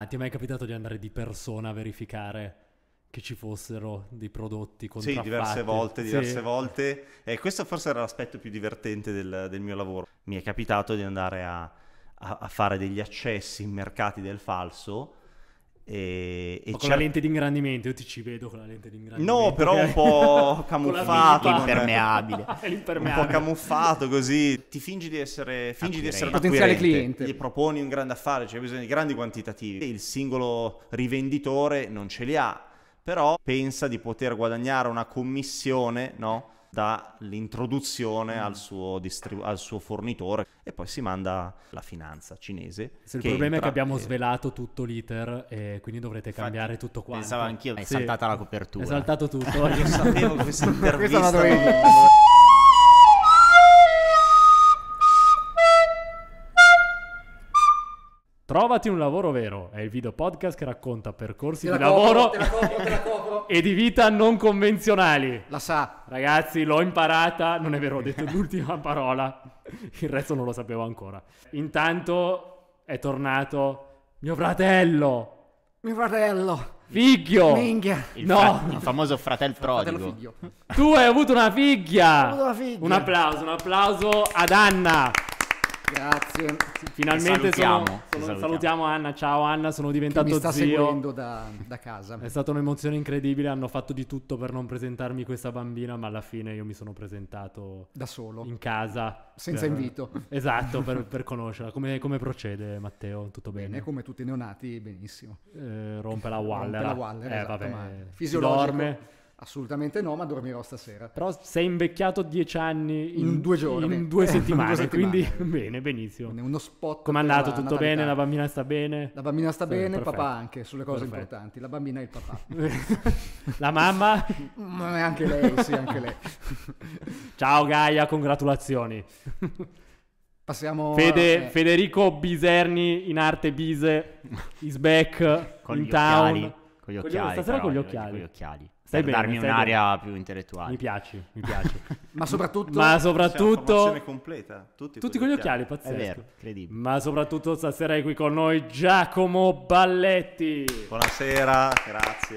Ah, ti è mai capitato di andare di persona a verificare che ci fossero dei prodotti contraffatti? Sì, diverse volte, diverse sì. volte. E questo forse era l'aspetto più divertente del, del mio lavoro. Mi è capitato di andare a, a, a fare degli accessi in mercati del falso e, e con c'è... la lente di ingrandimento, io ti ci vedo con la lente di ingrandimento. No, però un po' camuffato, impermeabile. impermeabile. Un po' camuffato così, ti fingi di essere fingi di essere un potenziale cliente. Gli proponi un grande affare, c'è cioè bisogno di grandi quantitativi. Il singolo rivenditore non ce li ha, però pensa di poter guadagnare una commissione, no? dall'introduzione mm. al, suo distribu- al, suo fornitore e poi si manda la finanza cinese. Se il problema è che abbiamo e... svelato tutto l'iter e quindi dovrete Infatti, cambiare tutto quanto. Pensavo anch'io, è sì. saltata la copertura. È saltato tutto. Io sapevo che questa intervista... Trovati un lavoro vero è il video podcast che racconta percorsi te di la lavoro copro, te la copro, te la e di vita non convenzionali. La sa. Ragazzi, l'ho imparata, non è vero, ho detto l'ultima parola, il resto non lo sapevo ancora. Intanto è tornato mio fratello. Mio fratello. Figlio! Minchia! Il, no. Fra- il famoso fratello prodigo. Tu hai avuto una figlia! Ho avuto una figlia! Un applauso, un applauso ad Anna! Grazie. Finalmente salutiamo, sono, sono, salutiamo. salutiamo. Anna. Ciao Anna, sono diventato che mi sta zio. seguendo da, da casa. È stata un'emozione incredibile. Hanno fatto di tutto per non presentarmi questa bambina, ma alla fine io mi sono presentato da solo in casa. Senza per, invito. Esatto, per, per conoscerla. Come, come, procede Matteo? Tutto bene? Bene, come tutti i neonati, benissimo. Eh, rompe la Waller. Rompe la Waller, eh, esatto, vabbè. Fisiologico. dorme Assolutamente no, ma dormirò stasera. Però sei invecchiato dieci anni in, in due giorni, in due settimane, due settimane. quindi bene, benissimo. Uno spot. Come è andato? Tutto natalità. bene? La bambina sta bene? La bambina sta sì, bene, perfetto. papà anche, sulle cose perfetto. importanti. La bambina e il papà. la mamma? Non è anche lei, sì, anche lei. Ciao Gaia, congratulazioni. Passiamo Fede, eh. Federico Biserni in arte Bise is back con in gli town. Occhiali, con gli occhiali. Stasera però, con gli occhiali. Con gli occhiali. Stai per bene, darmi stai un'area bene. più intellettuale. Mi piace, mi piaci. ma soprattutto... Ma soprattutto... C'è completa. Tutti, tutti con gli occhiali, pazzesco. È vero, incredibile. Ma soprattutto stasera è qui con noi Giacomo Balletti. Buonasera, grazie.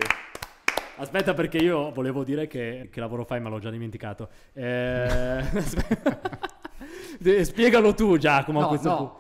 Aspetta perché io volevo dire che, che lavoro fai ma l'ho già dimenticato. Eh... Spiegalo tu Giacomo no, a questo no. punto.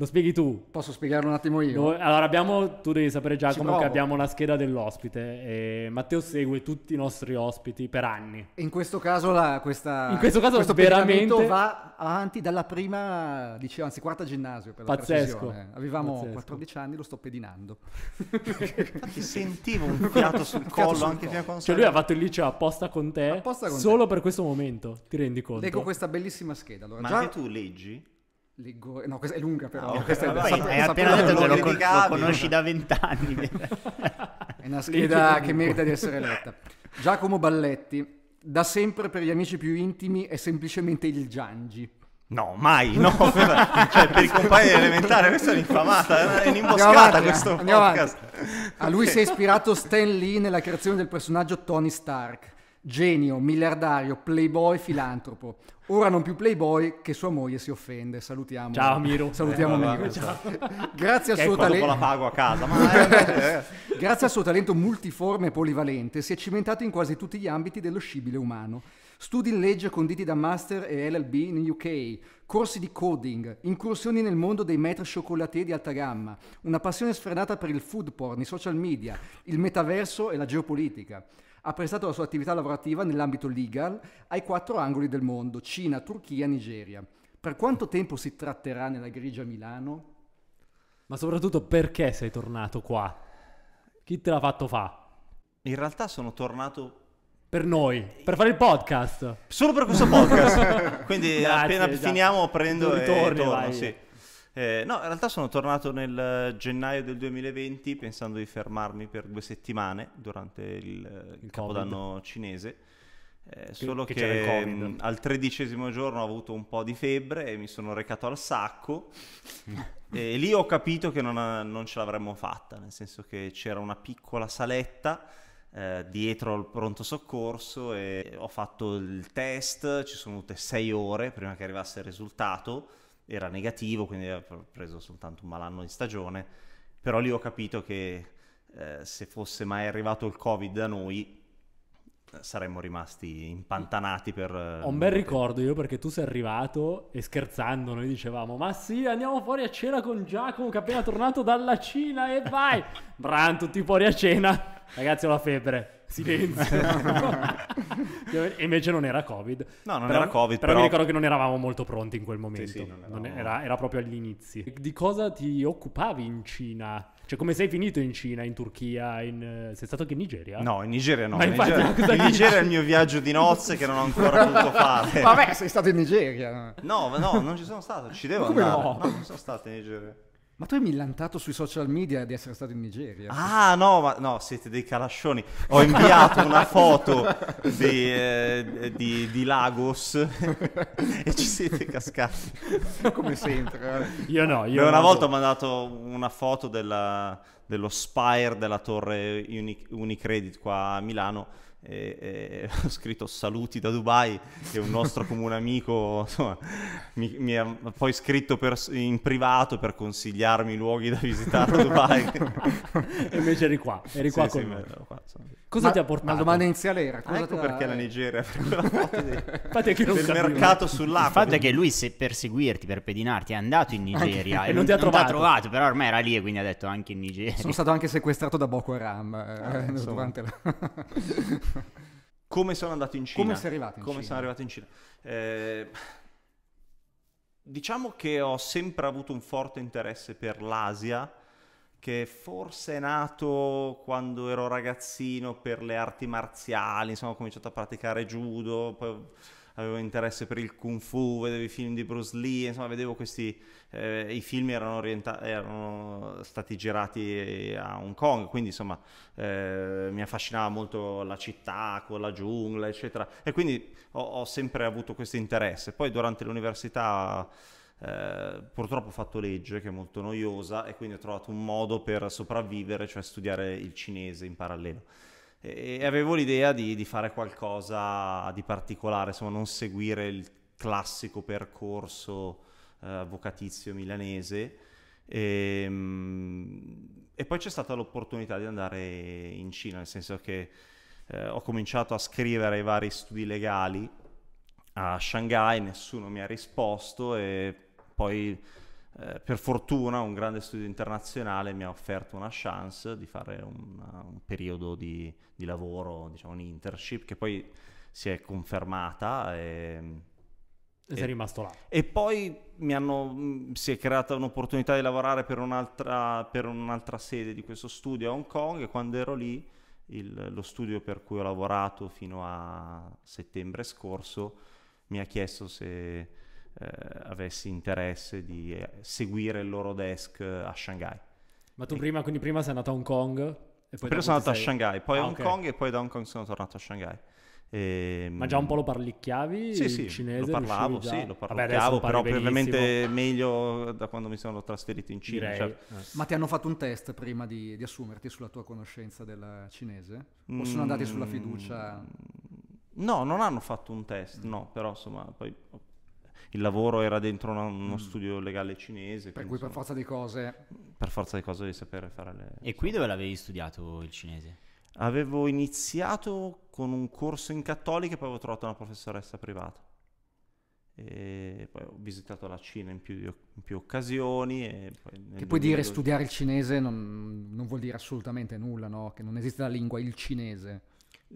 Lo spieghi tu? Posso spiegarlo un attimo io? allora abbiamo, tu devi sapere Giacomo che abbiamo la scheda dell'ospite e Matteo segue tutti i nostri ospiti per anni. In questo caso la, questa, In questo caso questo veramente va avanti dalla prima, dicevo, anzi quarta ginnasio per Pazzesco. Precisione. Avevamo Pazzesco. 14 anni, lo sto pedinando. Infatti sentivo un fiato sul collo anche fino a quando Cioè lui ha fatto il liceo apposta con te apposta con solo te. per questo momento, ti rendi conto? Leggo questa bellissima scheda. Allora, Ma già... anche tu leggi? Leggo... No, questa è lunga però. No, ah, questa no, è, sap- hai appena detto che lo, con- lo conosci da vent'anni. è una scheda che merita di essere letta. Giacomo Balletti, da sempre per gli amici più intimi, è semplicemente il Giangi. No, mai, no. cioè, per i compagni elementari, questa è un'infamata, è un'imboscata questo podcast. A lui si è ispirato Stan Lee nella creazione del personaggio Tony Stark genio, miliardario, playboy, filantropo. Ora non più playboy che sua moglie si offende. Salutiamo. Ciao Miro. Salutiamo eh, Miro. Ciao. Grazie, al suo talento... la pago a casa, ma... Eh, eh. Grazie al suo talento multiforme e polivalente si è cimentato in quasi tutti gli ambiti dello scibile umano. Studi in legge conditi da master e LLB in UK, corsi di coding, incursioni nel mondo dei maître chocolatier di alta gamma, una passione sfrenata per il food porn, i social media, il metaverso e la geopolitica. Ha prestato la sua attività lavorativa nell'ambito legal ai quattro angoli del mondo, Cina, Turchia, Nigeria. Per quanto tempo si tratterà nella grigia Milano? Ma soprattutto perché sei tornato qua? Chi te l'ha fatto fa? In realtà sono tornato per noi, per fare il podcast. Solo per questo podcast. Quindi Grazie, appena esatto. finiamo prendo tu ritorni, e torno, vai. sì. Eh, no, in realtà sono tornato nel eh, gennaio del 2020 pensando di fermarmi per due settimane durante il, eh, il capodanno COVID. cinese. Eh, solo che, che mh, mm, al tredicesimo giorno ho avuto un po' di febbre e mi sono recato al sacco e lì ho capito che non, ha, eh, non, ce l'avremmo fatta, nel senso che c'era una piccola saletta eh, dietro al pronto soccorso e ho fatto il test, ci sono volute sei ore prima che arrivasse il risultato era negativo, quindi aveva preso soltanto un malanno di stagione, però lì ho capito che eh, se fosse mai arrivato il Covid da noi eh, saremmo rimasti impantanati per... Eh, ho un bel ricordo io perché tu sei arrivato e scherzando noi dicevamo ma sì andiamo fuori a cena con Giacomo che è appena tornato dalla Cina e vai! Bran tutti fuori a cena! Ragazzi ho la febbre! silenzio. e invece non era Covid. No, non però, era Covid. Però, però, mi ricordo che non eravamo molto pronti in quel momento. Sì, sì, eravamo... era, era, proprio agli inizi. Di cosa ti occupavi in Cina? Cioè, come sei finito in Cina, in Turchia, in... Eh, sei stato anche in Nigeria? No, in Nigeria no. Ma in infatti, Nigeria, in Nigeria è il mio viaggio di nozze che non ho ancora potuto fare. Vabbè, sei stato in Nigeria. No, no, non ci sono stato, ci devo andare. No? no, non sono stato in Nigeria. Ma tu hai millantato sui social media di essere stato in Nigeria. Ah, no, ma no, siete dei calascioni. Ho inviato una foto di, eh, di, di Lagos e ci siete cascati. Come sempre. Eh. Io no, io Beh, Una volta ho mandato una foto della, dello Spire della torre Uni, Unicredit qua a Milano e, e, ho scritto saluti da Dubai che un nostro comune amico insomma, mi, mi, ha poi scritto per, in privato per consigliarmi luoghi da visitare a Dubai e invece eri qua, eri qua sì, con sì, me Cosa ma, ti ha portato? La domanda iniziale era cosa ecco perché la Nigeria Fate che del mercato sull'acqua. Il fatto è che lui se per seguirti, per pedinarti, è andato in Nigeria anche, e non, ti ha, trovato. trovato. però ormai era lì e quindi ha detto anche in Nigeria. Sono stato anche sequestrato da Boko Haram eh, ah, eh, durante la... Come sono andato in Cina? Come sei arrivato in Come Cina? sono arrivato in Cina? Eh, diciamo che ho sempre avuto un forte interesse per l'Asia che forse è nato quando ero ragazzino per le arti marziali, insomma ho cominciato a praticare judo, poi avevo interesse per il kung fu, vedevo i film di Bruce Lee, insomma vedevo questi, eh, i film erano, orienta- erano, stati girati eh, a Hong Kong, quindi insomma eh, mi affascinava molto la città con la giungla, eccetera, e quindi ho, ho sempre avuto questo interesse. Poi durante l'università eh, purtroppo ho fatto legge che è molto noiosa e quindi ho trovato un modo per sopravvivere, cioè studiare il cinese in parallelo. E, e avevo l'idea di, di, fare qualcosa di particolare, insomma non seguire il classico percorso eh, avvocatizio milanese. E, ehm, e, poi c'è stata l'opportunità di andare in Cina, nel senso che eh, ho cominciato a scrivere i vari studi legali a Shanghai, nessuno mi ha risposto e poi eh, per fortuna un grande studio internazionale mi ha offerto una chance di fare un, un periodo di, di, lavoro, diciamo un internship, che poi si è confermata e... E sei rimasto là. E poi mi hanno, mm, si è creata un'opportunità di lavorare per un'altra, per un'altra sede di questo studio a Hong Kong e quando ero lì il, lo studio per cui ho lavorato fino a settembre scorso mi ha chiesto se eh, avessi interesse di eh, seguire il loro desk a Shanghai. Ma tu e... prima, quindi prima sei andato a Hong Kong? E poi prima sono andato sei... a Shanghai, poi ah, a Hong okay. Kong e poi da Hong Kong sono tornato a Shanghai. E... Ehm, Ma già un po' lo parlicchiavi? Sì, sì, cinese, lo parlavo, sì, lo parlavo, però ovviamente meglio da quando mi sono trasferito in Cina. Cioè... Eh. Ma ti hanno fatto un test prima di, di assumerti sulla tua conoscenza del cinese? O sono andati sulla mm, fiducia? No, non hanno fatto un test, no, però insomma, poi il lavoro era dentro una, uno mm. studio legale cinese. Per cui insomma, per forza di cose... Per forza di cose devi sapere fare le... E qui dove l'avevi studiato il cinese? Avevo iniziato con un corso in cattolica e poi avevo trovato una professoressa privata. E poi ho visitato la Cina in più, in più occasioni. E poi che puoi dire studiare il cinese non, non, vuol dire assolutamente nulla, no? Che non esiste la lingua il cinese.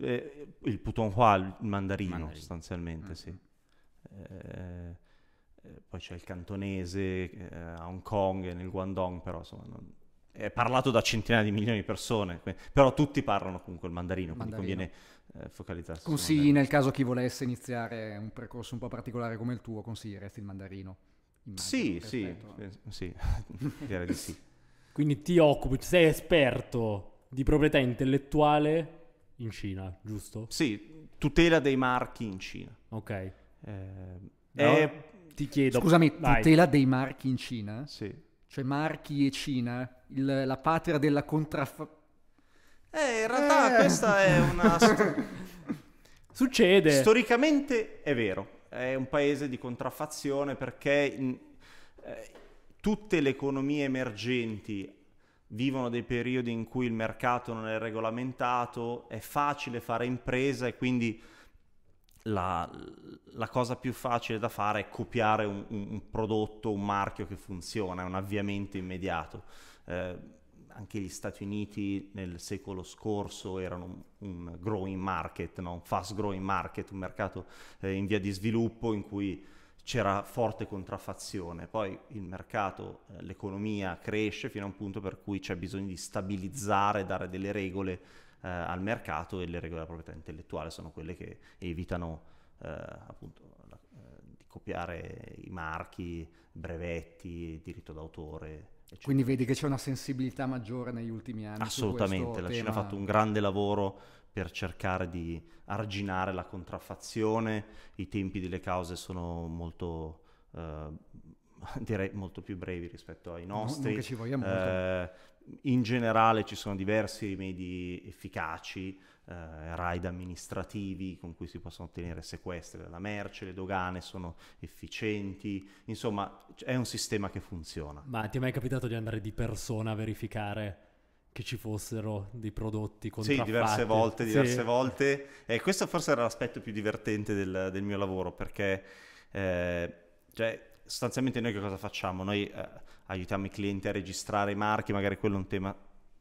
Eh, il Putonghua, il mandarino, mandarino. sostanzialmente, mm-hmm. sì. Eh, eh, poi c'è il cantonese eh, a Hong Kong e nel Guangdong, però insomma... Non, è parlato da centinaia di milioni di persone, però tutti parlano comunque il mandarino, mandarino. quindi conviene eh, focalizzarsi. Consigli nel caso chi volesse iniziare un percorso un po' particolare come il tuo, consiglieresti il mandarino? Immagino, sì, sì, sì, direi di sì. Quindi ti occupi, sei esperto di proprietà intellettuale in Cina, giusto? Sì, tutela dei marchi in Cina. Ok. Ehm, eh, no? ti chiedo. Scusami, vai. tutela dei marchi in Cina? Sì. Cioè marchi e Cina, il, la patria della contraffazione. Eh, in realtà eh. questa è una... Succede. Storicamente è vero, è un paese di contraffazione perché in, eh, tutte le economie emergenti vivono dei periodi in cui il mercato non è regolamentato, è facile fare impresa e quindi la, la, cosa più facile da fare è copiare un, un, prodotto, un marchio che funziona, un avviamento immediato. Eh, anche gli Stati Uniti nel secolo scorso erano un, un growing market, no? un fast growing market, un mercato eh, in via di sviluppo in cui c'era forte contraffazione, poi il mercato, eh, l'economia cresce fino a un punto per cui c'è bisogno di stabilizzare, dare delle regole eh, al mercato e le regole della proprietà intellettuale sono quelle che evitano eh, appunto la, eh, di copiare i marchi, brevetti, diritto d'autore. Eccetera. Quindi vedi che c'è una sensibilità maggiore negli ultimi anni. Assolutamente, la tema... Cina ha fatto un grande lavoro per cercare di arginare la contraffazione, i tempi delle cause sono molto eh, direi molto più brevi rispetto ai nostri. No, non che ci vogliamo eh, in generale ci sono diversi rimedi efficaci, eh, raid amministrativi con cui si possono ottenere sequestri della merce, le dogane sono efficienti, insomma è un sistema che funziona. Ma ti è mai capitato di andare di persona a verificare? che ci fossero dei prodotti contraffatti. Sì, diverse volte, diverse sì. volte. E eh, questo forse era l'aspetto più divertente del, del mio lavoro, perché eh, cioè, sostanzialmente noi che cosa facciamo? Noi eh, aiutiamo i clienti a registrare i marchi, magari quello è un tema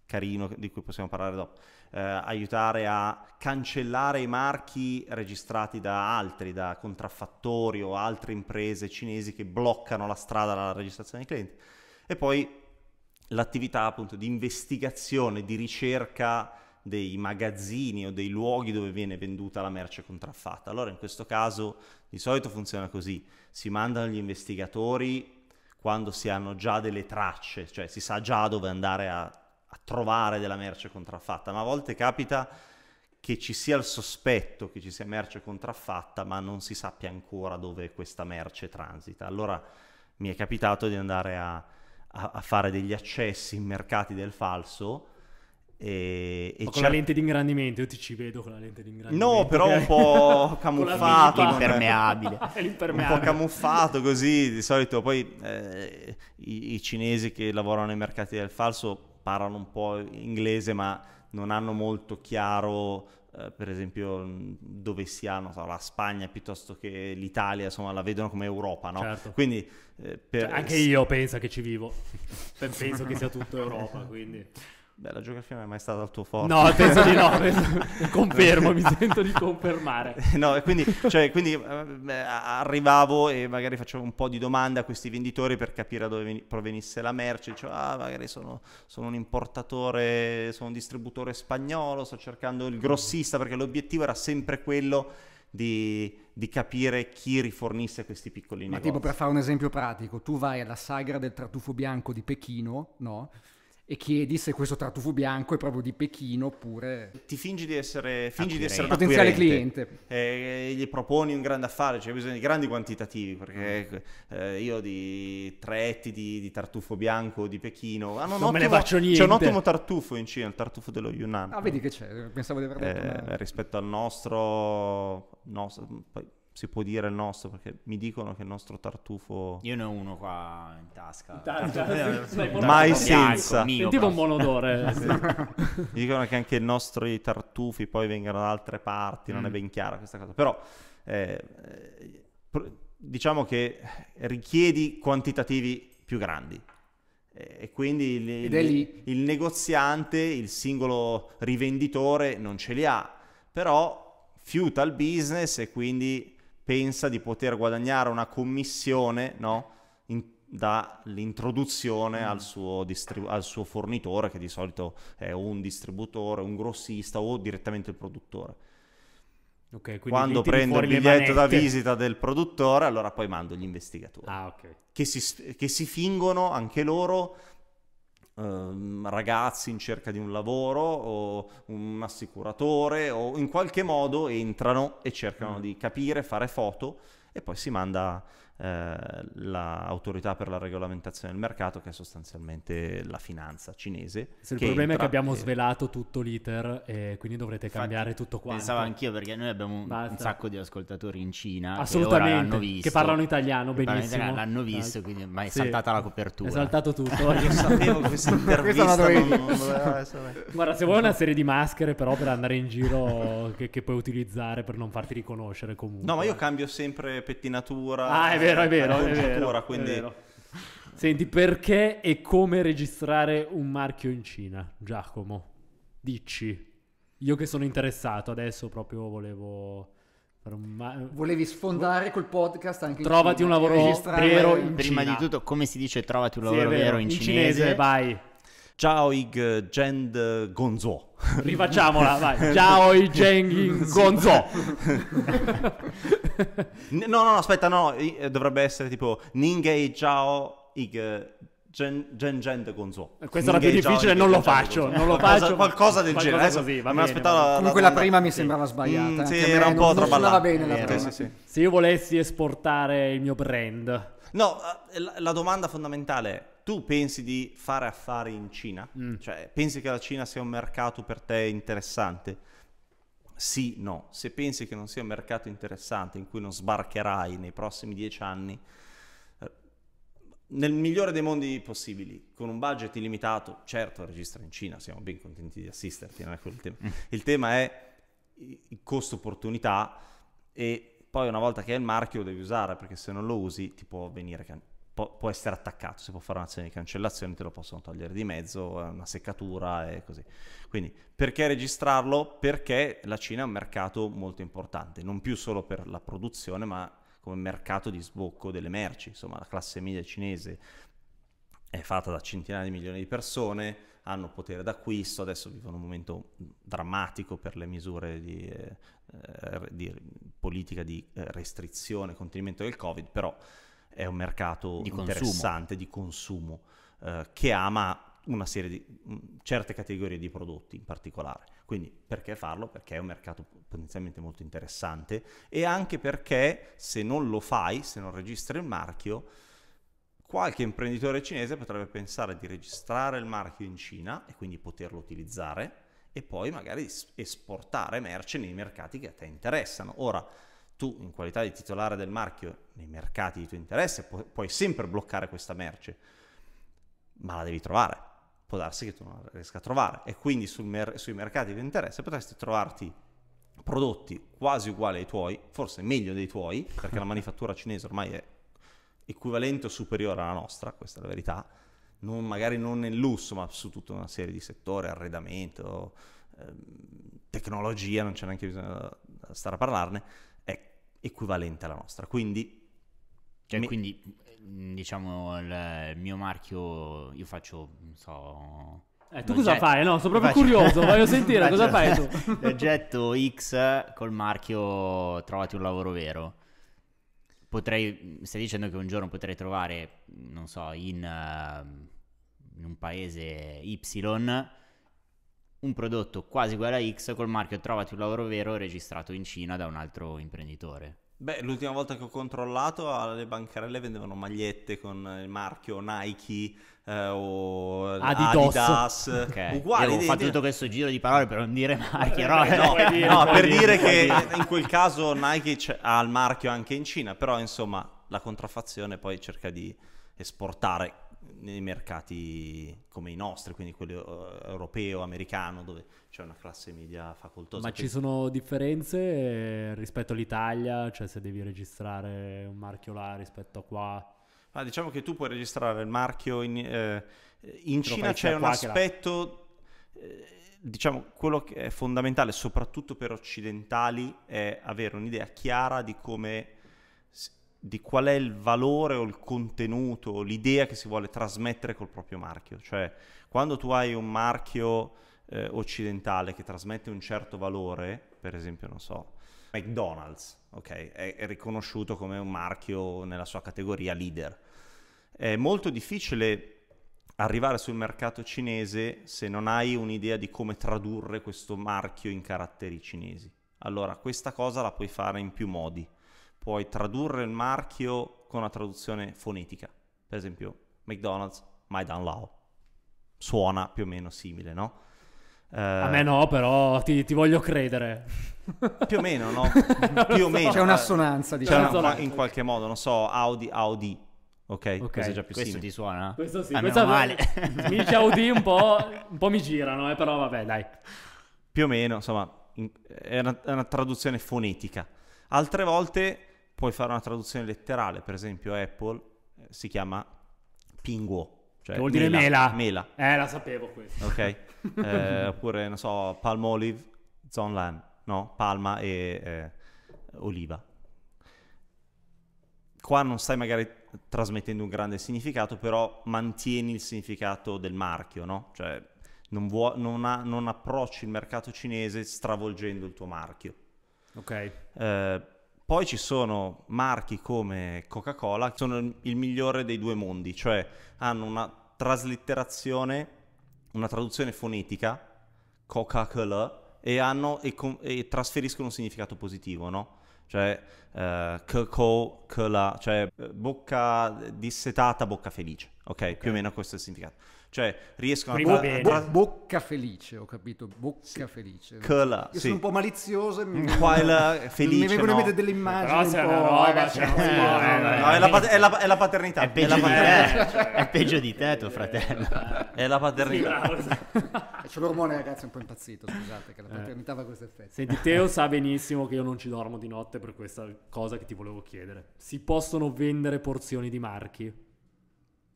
carino di cui possiamo parlare dopo, eh, aiutare a cancellare i marchi registrati da altri, da contraffattori o altre imprese cinesi che bloccano la strada alla registrazione dei clienti. E poi l'attività appunto di investigazione, di ricerca dei magazzini o dei luoghi dove viene venduta la merce contraffatta. Allora in questo caso di solito funziona così, si mandano gli investigatori quando si hanno già delle tracce, cioè si sa già dove andare a, a trovare della merce contraffatta, ma a volte capita che ci sia il sospetto che ci sia merce contraffatta, ma non si sappia ancora dove questa merce transita. Allora mi è capitato di andare a, a, a fare degli accessi in mercati del falso e, e con c'è... la lente di ingrandimento, io ti ci vedo con la lente di ingrandimento. No, però un po' camuffato. l'impermeabile. l'impermeabile. Un po' camuffato così, di solito poi eh, i, i, cinesi che lavorano nei mercati del falso parlano un po' inglese ma non hanno molto chiaro eh, per esempio dove sia so, la Spagna piuttosto che l'Italia, insomma la vedono come Europa, no? Certo. Quindi eh, per... cioè, anche io penso che ci vivo, penso che sia tutta Europa, quindi... Beh, la geografia non è mai stata il tuo forte. No, penso di no, confermo, mi sento di confermare. No, e quindi, cioè, quindi eh, beh, arrivavo e magari facevo un po' di domande a questi venditori per capire da dove provenisse la merce. Dicevo, ah, magari sono, sono, un importatore, sono un distributore spagnolo, sto cercando il grossista, perché l'obiettivo era sempre quello di, di capire chi rifornisse questi piccoli Ma negozi. Ma tipo per fare un esempio pratico, tu vai alla sagra del tartufo bianco di Pechino, no? e chiedi se questo tartufo bianco è proprio di Pechino oppure... Ti fingi di essere, fingi di essere un potenziale cliente. E eh, gli proponi un grande affare, c'è cioè bisogno di grandi quantitativi, perché eh, io di tre etti di, di, tartufo bianco di Pechino... Ah, non ottimo, me ne faccio niente. C'è un ottimo tartufo in Cina, il tartufo dello Yunnan. Ah, vedi che c'è, pensavo di aver detto... Eh, una... Rispetto al nostro... nostro poi, si può dire il nostro perché mi dicono che il nostro tartufo io ne ho uno qua in tasca, in tasca. Eh, mai senza mio, sentivo un buon odore sì. mi dicono che anche i nostri tartufi poi vengono da altre parti mm. non è mm. ben chiara questa cosa però eh, eh diciamo che richiedi quantitativi più grandi e quindi il, il, il negoziante il singolo rivenditore non ce li ha però fiuta il business e quindi pensa di poter guadagnare una commissione no? In, dall'introduzione mm. al, suo distribu- al, suo fornitore, che di solito è un distributore, un grossista o direttamente il produttore. Okay, Quando prendo il biglietto da visita del produttore, allora poi mando gli investigatori. Ah, okay. che, si, che si fingono anche loro Ehm, ragazzi in cerca di un lavoro o un assicuratore o in qualche modo entrano e cercano mm. di capire, fare foto e poi si manda eh, l'autorità per la regolamentazione del mercato, che è sostanzialmente la finanza cinese. Se il problema è che abbiamo e... svelato tutto l'iter e quindi dovrete Infatti, cambiare tutto quanto. Pensavo anch'io perché noi abbiamo un, un sacco di ascoltatori in Cina Assolutamente, che, visto, che parlano italiano benissimo. l'hanno visto, ah, quindi ma è sì. saltata la copertura. È saltato tutto. Io sapevo questa intervista non, non Guarda, se vuoi una serie di maschere però per andare in giro che, che, puoi utilizzare per non farti riconoscere comunque. No, ma io cambio sempre pettinatura. Ah, è vero vero, è vero, è vero, quindi... è vero. Senti, perché e come registrare un marchio in Cina, Giacomo? Dici. Io che sono interessato adesso proprio volevo... Ma... Volevi sfondare col podcast anche Trovati in Trovati un lavoro vero in Cina. Prima di tutto, come si dice trovati un lavoro sì, vero. vero in, in cinese? cinese vai. Ciao Ig Gend Gonzo. Rifacciamola, vai. Ig Gend Gonzo. no, no, aspetta, no, eh, dovrebbe essere tipo Ningei Ciao Ig Gen, gen, Gonzo. Eh, questa è la più difficile, non lo faccio. Non lo faccio. Qualcosa, qualcosa del qualcosa genere. Così, va me l'aspettavo. Comunque la, la prima mi sembrava sbagliata. Mm, sì, eh. era un po' traballata. Non, non eh, prima. Sì, sì. Se io volessi esportare il mio brand No, eh, la domanda fondamentale è, tu pensi di fare affari in Cina? Mm. Cioè, pensi che la Cina sia un mercato per te interessante? Sì, no. Se pensi che non sia un mercato interessante in cui non sbarcherai nei prossimi dieci anni, eh, nel migliore dei mondi possibili, con un budget illimitato, certo registra in Cina, siamo ben contenti di assisterti, non è quello il tema. Mm. Il tema è il costo opportunità e poi una volta che hai il marchio lo devi usare perché se non lo usi ti può venire can- può, può, essere attaccato, si può fare un'azione di cancellazione, te lo possono togliere di mezzo, eh, una seccatura e così. Quindi perché registrarlo? Perché la Cina è un mercato molto importante, non più solo per la produzione, ma come mercato di sbocco delle merci, insomma la classe media cinese è fatta da centinaia di milioni di persone, hanno potere d'acquisto, adesso vivono un momento drammatico per le misure di, eh, eh, di politica di eh, restrizione, contenimento del Covid, però è un mercato di interessante di consumo eh, che ama una serie di mh, mm, certe categorie di prodotti in particolare. Quindi perché farlo? Perché è un mercato potenzialmente molto interessante e anche perché se non lo fai, se non registri il marchio, qualche imprenditore cinese potrebbe pensare di registrare il marchio in Cina e quindi poterlo utilizzare e poi magari esportare merce nei mercati che a te interessano. Ora, tu in qualità di titolare del marchio nei mercati di tuo interesse pu- puoi sempre bloccare questa merce, ma la devi trovare. Può darsi che tu non la riesca a trovare e quindi mer- sui mercati di interesse potresti trovarti prodotti quasi uguali ai tuoi, forse meglio dei tuoi, perché la manifattura cinese ormai è equivalente o superiore alla nostra, questa è la verità, non, magari non nel lusso, ma su tutta una serie di settori, arredamento, ehm, tecnologia, non c'è neanche bisogno di stare a parlarne, è equivalente alla nostra. Quindi, cioè, mi... quindi diciamo, il mio marchio, io faccio, non so... Eh, tu cosa fai? No, sono proprio faccio... curioso, voglio sentire cosa fai tu. L'oggetto X col marchio Trovati un lavoro vero potrei, stai dicendo che un giorno potrei trovare, non so, in, uh, in un paese Y un prodotto quasi uguale a X col marchio Trovati un lavoro vero registrato in Cina da un altro imprenditore. Beh, l'ultima volta che ho controllato alle ah, bancarelle vendevano magliette con il marchio Nike eh, o Adidos, Adidas. Okay. uguali. ho fatto tutto questo giro di parole per non dire marchio, eh, no, no, no per dire che in quel caso Nike ha il marchio anche in Cina, però insomma la contraffazione poi cerca di esportare nei mercati come i nostri, quindi quello eh, europeo, americano, dove c'è una classe media facoltosa. Ma ci sono differenze eh, rispetto all'Italia? Cioè se devi registrare un marchio là rispetto a qua? Ma diciamo che tu puoi registrare il marchio in, eh, in Cina c'è un aspetto... Eh, diciamo, quello che è fondamentale soprattutto per occidentali è avere un'idea chiara di come di qual è il valore o il contenuto, l'idea che si vuole trasmettere col proprio marchio. Cioè, quando tu hai un marchio eh, occidentale che trasmette un certo valore, per esempio, non so, McDonald's, ok, è, è riconosciuto come un marchio nella sua categoria leader. È molto difficile arrivare sul mercato cinese se non hai un'idea di come tradurre questo marchio in caratteri cinesi. Allora, questa cosa la puoi fare in più modi puoi tradurre il marchio con una traduzione fonetica. Per esempio, McDonald's, My Maidan Lao. Suona più o meno simile, no? Eh, a me no, però ti, ti, voglio credere. Più o meno, no? più o meno. C'è un'assonanza, diciamo. C'è una, in qualche modo, non so, Audi, Audi. Ok, okay. questo è già più questo simile. ti suona? Questo sì, ah, questo male. Minchia Audi un po', un po' mi girano, eh, però vabbè, dai. Più o meno, insomma, in, è, una, è una traduzione fonetica. Altre volte puoi fare una traduzione letterale, per esempio Apple eh, si chiama pinguo. Cioè, vuol dire mela. mela. Eh, la sapevo questo. Ok. Eh, oppure, non so, palmolive, zonlan, no? Palma e eh, oliva. Qua non stai magari trasmettendo un grande significato, però mantieni il significato del marchio, no? Cioè, non, vuo, non, ha, non approcci il mercato cinese stravolgendo il tuo marchio. Ok. Eh, poi ci sono marchi come Coca-Cola che sono il migliore dei due mondi, cioè hanno una traslitterazione, una traduzione fonetica, Coca-Cola, e, hanno, e, e trasferiscono un significato positivo, no? Cioè, eh, Coca-Cola, cioè eh, bocca dissetata, bocca felice, ok? Più o meno questo è il significato. Cioè, riescono Prima a... Bene. Bo- bocca felice, ho capito, bocca sì. felice. Cola, Io sì. sono un po' malizioso e mi... Quella felice, Mi vengono in mente delle immagini Però un po'... no, è, la pat- è, la, è la paternità. È peggio, di, Te, è peggio di te, tuo fratello. è la paternità. Eh, C'è l'ormone, ragazzi, è un po' impazzito, scusate, che la eh. paternità fa questo effetto. Senti, Teo sa benissimo che io non ci dormo di notte per questa cosa che ti volevo chiedere. Si possono vendere porzioni di marchi?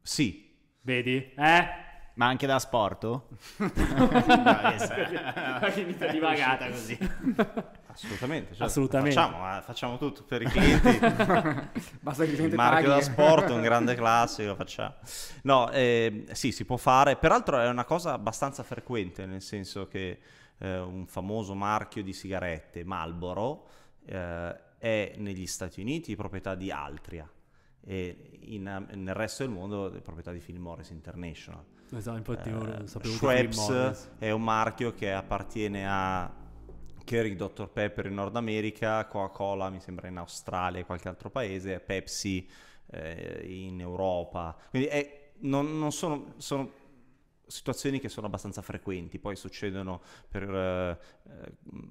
Sì. Vedi? Eh? Ma anche da sporto? no, è divagata così. Assolutamente, cioè, Assolutamente. Facciamo, facciamo, tutto per i clienti. Basta che il marchio paghi. da sport, un grande classico, facciamo. No, eh, sì, si può fare. Peraltro è una cosa abbastanza frequente, nel senso che eh, un famoso marchio di sigarette, Marlboro, eh, è negli Stati Uniti proprietà di Altria e in, eh, nel resto del mondo è proprietà di Phil Morris International. Esatto, infatti eh, sapevo Schweppes è un marchio che appartiene a Kerry Dr. Pepper in Nord America, Coca-Cola mi sembra in Australia e qualche altro paese, Pepsi eh, in Europa. Quindi è, non, non sono, sono situazioni che sono abbastanza frequenti, poi succedono per, eh,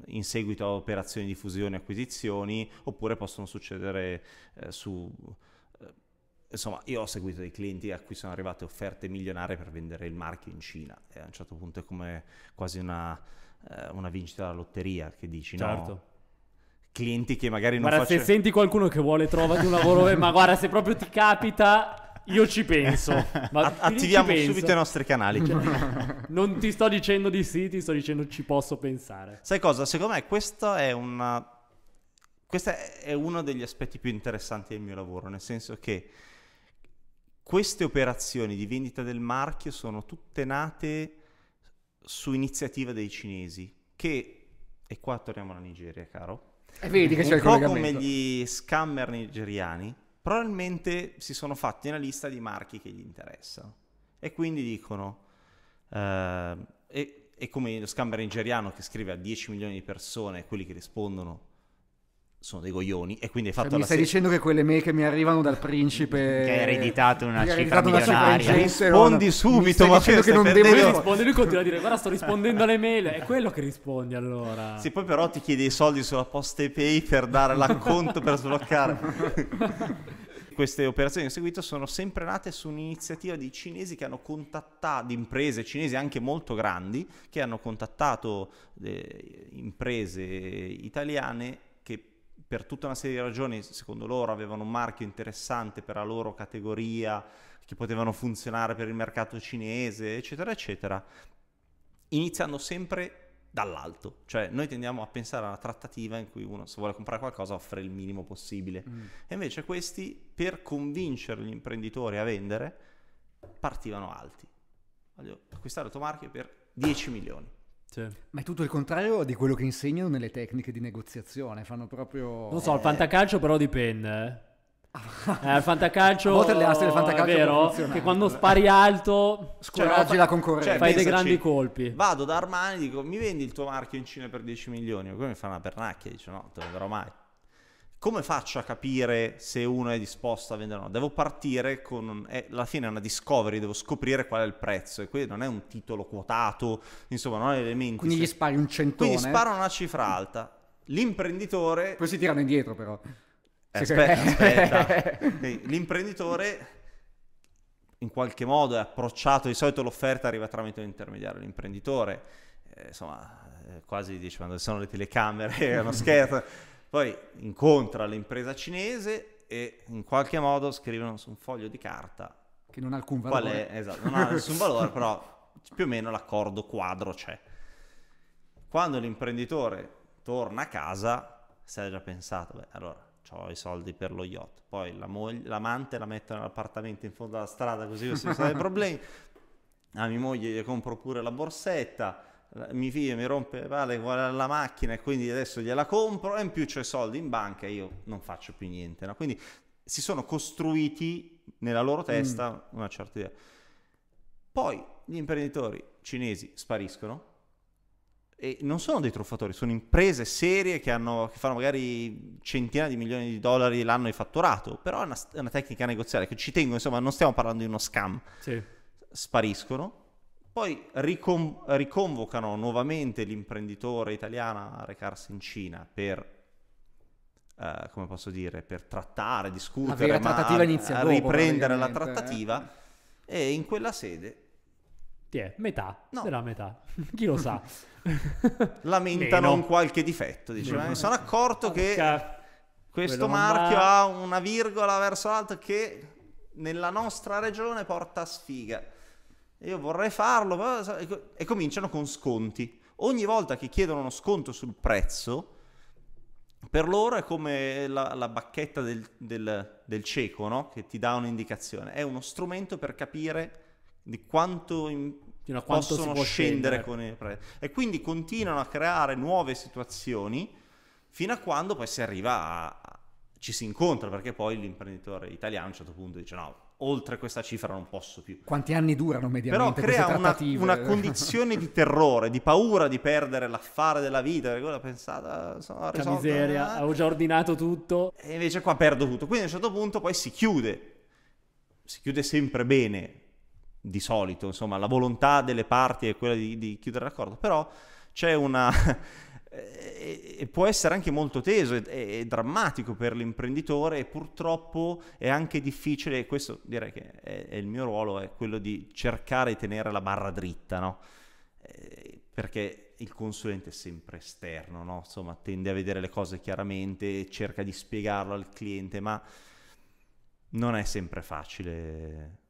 in seguito a operazioni di fusione e acquisizioni, oppure possono succedere eh, su Insomma, io ho seguito dei clienti a cui sono arrivate offerte milionarie per vendere il marchio in Cina e a un certo punto è come quasi una, eh, una vincita alla lotteria che dici certo. no clienti che magari non guarda, faccio... se senti qualcuno che vuole trovare un lavoro, ma guarda, se proprio ti capita, io ci penso. Ma Attiviamo ci penso. subito i nostri canali. Cioè. non ti sto dicendo di sì, ti sto dicendo ci posso pensare. Sai cosa? Secondo me questo è una... Questo è uno degli aspetti più interessanti del mio lavoro, nel senso che queste operazioni di vendita del marchio sono tutte nate su iniziativa dei cinesi, che, e qua torniamo alla Nigeria, caro. E eh, vedi che c'è un il po' come gli scammer nigeriani, probabilmente si sono fatti una lista di marchi che gli interessano e quindi dicono, eh, e, e come lo scammer nigeriano che scrive a 10 milioni di persone, quelli che rispondono sono dei coglioni e quindi hai cioè, fatto cioè, mi stai se- dicendo che quelle mail che mi arrivano dal principe che hai ereditato una cifra milionaria rispondi subito ma che non devo rispondere lui continua a dire guarda sto rispondendo alle mail è quello che rispondi allora sì poi però ti chiede i soldi sulla poste pay per dare l'acconto per sbloccare queste operazioni in seguito sono sempre nate su un'iniziativa di cinesi che hanno contattato imprese cinesi anche molto grandi che hanno contattato eh, imprese italiane per tutta una serie di ragioni, secondo loro, avevano un marchio interessante per la loro categoria, che potevano funzionare per il mercato cinese, eccetera, eccetera, iniziando sempre dall'alto, cioè noi tendiamo a pensare a una trattativa in cui uno se vuole comprare qualcosa offre il minimo possibile mm. e invece questi per convincere gli imprenditori a vendere partivano alti. Voglio acquistare il tuo marchio per 10 milioni. Ma è tutto il contrario di quello che insegnano nelle tecniche di negoziazione, fanno proprio... Non so, eh... il fantacalcio però dipende. Eh, al eh, fantacalcio, le aste del fantacalcio è vero che quando spari alto scoraggi cioè, la concorrenza, cioè, fai dei grandi colpi. Vado da Armani, e dico mi vendi il tuo marchio in Cina per 10 milioni, e poi mi fa una pernacchia, dice no, te lo darò mai come faccio a capire se uno è disposto a vendere o no? Devo partire con, eh, alla fine è una discovery, devo scoprire qual è il prezzo e quindi non è un titolo quotato, insomma non è elementi. Quindi gli cioè spari un centone. Quindi sparano una cifra alta. L'imprenditore... Poi si tirano indietro però. Eh, aspetta, aspetta. L'imprenditore in qualche modo è approcciato, di solito l'offerta arriva tramite un intermediario, l'imprenditore, eh, insomma, eh, quasi dice quando sono le telecamere, è uno scherzo. Poi incontra l'impresa cinese e in qualche modo scrivono su un foglio di carta che non ha alcun valore. Qual È, esatto, non ha nessun valore, però più o meno l'accordo quadro c'è. Quando l'imprenditore torna a casa, si è già pensato, beh, allora ho i soldi per lo yacht, poi la moglie, l'amante la metto nell'appartamento in fondo alla strada così io si sono dei problemi, a ah, mia moglie gli compro pure la borsetta, mi figlio mi rompe le palle guardare la macchina e quindi adesso gliela compro e in più c'è soldi in banca e io non faccio più niente. No? Quindi si sono costruiti nella loro mm. testa mm. una certa idea. Poi gli imprenditori cinesi spariscono e non sono dei truffatori, sono imprese serie che, hanno, che fanno magari centinaia di milioni di dollari l'anno di fatturato, però è una, è una tecnica negoziale che ci tengo, insomma non stiamo parlando di uno scam. Sì. Spariscono poi ricon- riconvocano nuovamente l'imprenditore italiano a recarsi in Cina per Uh, come posso dire, per trattare, discutere, ma a, a riprendere la eh. trattativa eh. e in quella sede... Ti è metà, no. della metà, chi lo sa. Lamentano un qualche difetto, dice, mi eh, sono accorto che questo marchio ha una virgola verso l'alto che nella nostra regione porta sfiga io vorrei farlo, e cominciano con sconti. Ogni volta che chiedono uno sconto sul prezzo, per loro è come la, la bacchetta del, del, del cieco, no? che ti dà un'indicazione. È uno strumento per capire di quanto, in, di possono scendere, scendere, con il prezzo. E quindi continuano a creare nuove situazioni fino a quando poi si arriva a, ci si incontra, perché poi l'imprenditore italiano a un certo punto dice no, oltre questa cifra non posso più. Quanti anni durano mediamente? Però crea una, una, condizione di terrore, di paura di perdere l'affare della vita, perché quella pensata... Sono che miseria, eh. avevo già ordinato tutto. E invece qua perdo tutto. Quindi a un certo punto poi si chiude, si chiude sempre bene, di solito, insomma, la volontà delle parti è quella di, di chiudere l'accordo, però c'è una... Eh, e, e può essere anche molto teso e, e, e, drammatico per l'imprenditore e purtroppo è anche difficile, e questo direi che è, è, il mio ruolo, è quello di cercare di tenere la barra dritta, no? eh, perché il consulente è sempre esterno, no? insomma tende a vedere le cose chiaramente, cerca di spiegarlo al cliente, ma non è sempre facile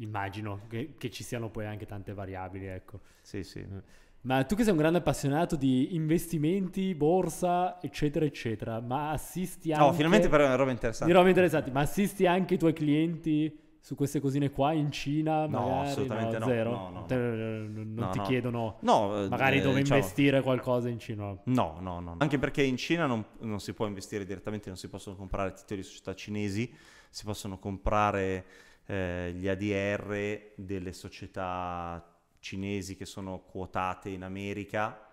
immagino che, che, ci siano poi anche tante variabili, ecco. Sì, sì. Eh. Ma tu che sei un grande appassionato di investimenti, borsa, eccetera, eccetera, ma assisti anche... No, finalmente però è una roba interessante. Di roba interessante, ma assisti anche i tuoi clienti su queste cosine qua in Cina? No, magari, assolutamente no. Zero. No, no, Te, eh, non no, ti no. chiedono no, magari eh, dove diciamo, investire qualcosa in Cina? No, no, no. Anche perché in Cina non, non si può investire direttamente, non si possono comprare titoli di società cinesi, si possono comprare eh, gli ADR delle società cinesi che sono quotate in America,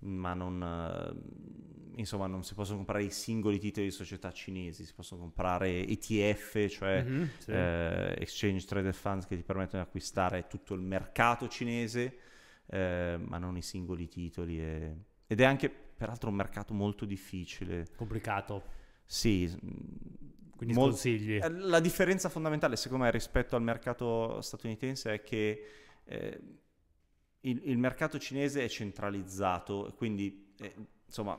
ma non, eh, insomma, non si possono comprare i singoli titoli di società cinesi, si possono comprare ETF, cioè mm-hmm, sì. eh, Exchange Traded Funds che ti permettono di acquistare tutto il mercato cinese, eh, ma non i singoli titoli. E... Ed è anche, peraltro, un mercato molto difficile. Complicato. Sì, quindi Mol- eh, La differenza fondamentale, secondo me, rispetto al mercato statunitense è che Ehm, il, il, mercato cinese è centralizzato, quindi eh, insomma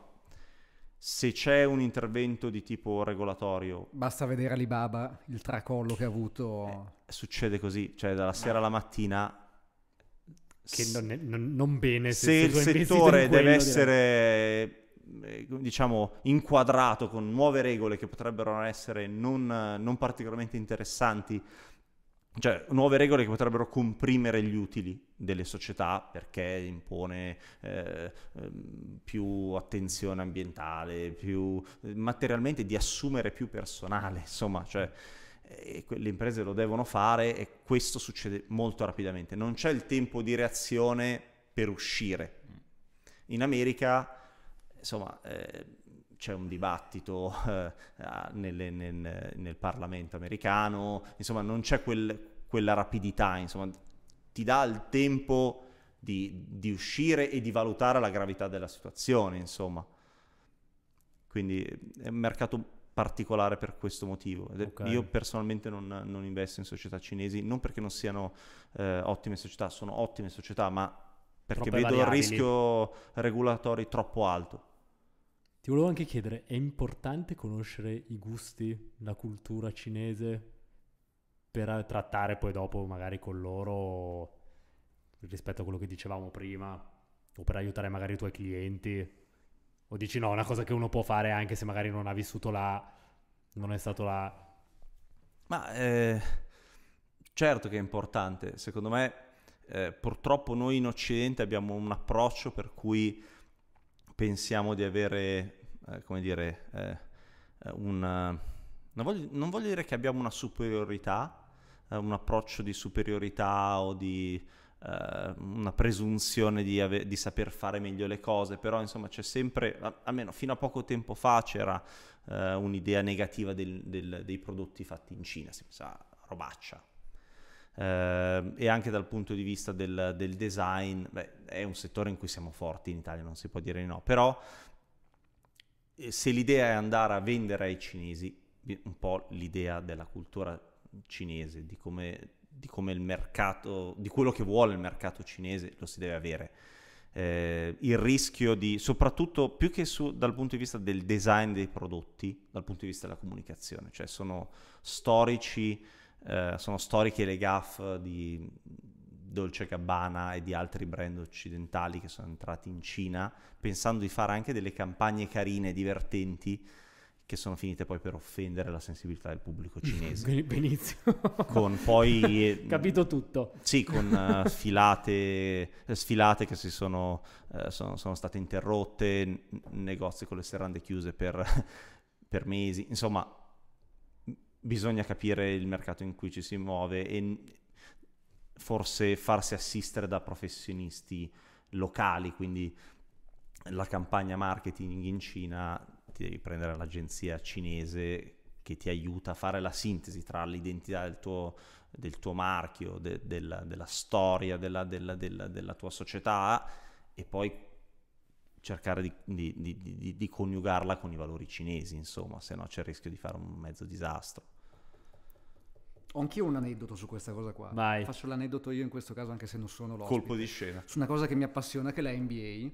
se c'è un intervento di tipo regolatorio... Basta vedere Alibaba, il tracollo che ha avuto... Eh, succede così, cioè dalla sera alla mattina che non, è, non, bene se, se il settore deve essere direi. Eh, diciamo inquadrato con nuove regole che potrebbero essere non, non particolarmente interessanti cioè nuove regole che potrebbero comprimere gli utili delle società perché impone eh, ehm, più attenzione ambientale, più materialmente di assumere più personale, insomma, cioè, eh, le imprese lo devono fare e questo succede molto rapidamente. Non c'è il tempo di reazione per uscire. In America, insomma, eh, c'è un dibattito eh, nelle, nel, nel, Parlamento americano, insomma non c'è quel, quella rapidità, insomma ti dà il tempo di, di, uscire e di valutare la gravità della situazione, insomma. Quindi è un mercato particolare per questo motivo. Okay. Io personalmente non, non, investo in società cinesi, non perché non siano eh, ottime società, sono ottime società, ma perché Troppe vedo variabili. il rischio regolatorio troppo alto. Ti volevo anche chiedere, è importante conoscere i gusti, la cultura cinese per trattare poi dopo magari con loro rispetto a quello che dicevamo prima o per aiutare magari i tuoi clienti? O dici no, è una cosa che uno può fare anche se magari non ha vissuto là, non è stato là? Ma eh, certo che è importante, secondo me eh, purtroppo noi in Occidente abbiamo un approccio per cui pensiamo di avere, eh, come dire, eh, eh una... Eh, non voglio, non voglio, dire che abbiamo una superiorità, eh, un approccio di superiorità o di eh, una presunzione di, ave- di, saper fare meglio le cose, però insomma c'è sempre, almeno fino a poco tempo fa c'era un'idea negativa del, del, dei prodotti fatti in Cina, si pensava robaccia, eh, e anche dal punto di vista del, del design, beh, è un settore in cui siamo forti in Italia, non si può dire di no, però eh, se l'idea è andare a vendere ai cinesi, un po' l'idea della cultura cinese, di come, di come il mercato, di quello che vuole il mercato cinese, lo si deve avere. Eh, il rischio di, soprattutto più che su, dal punto di vista del design dei prodotti, dal punto di vista della comunicazione, cioè sono storici eh, sono storiche le gaff di Dolce Gabbana e di altri brand occidentali che sono entrati in Cina pensando di fare anche delle campagne carine, divertenti che sono finite poi per offendere la sensibilità del pubblico cinese. Benissimo. Con poi... Capito tutto. Sì, con uh, eh, filate, eh, sfilate che si sono, uh, sono, sono state interrotte, n- negozi con le serrande chiuse per, per mesi, insomma bisogna capire il mercato in cui ci si muove e forse farsi assistere da professionisti locali, quindi la campagna marketing in Cina ti devi prendere l'agenzia cinese che ti aiuta a fare la sintesi tra l'identità del tuo, del tuo marchio, de, della, della, storia, della, della, della, tua società e poi cercare di, di, di, di, coniugarla con i valori cinesi, insomma, se no c'è il rischio di fare un mezzo disastro. Ho anch'io un aneddoto su questa cosa qua. Vai. Faccio l'aneddoto io in questo caso, anche se non sono l'ospite. Colpo di scena. Su una cosa che mi appassiona, che è la NBA.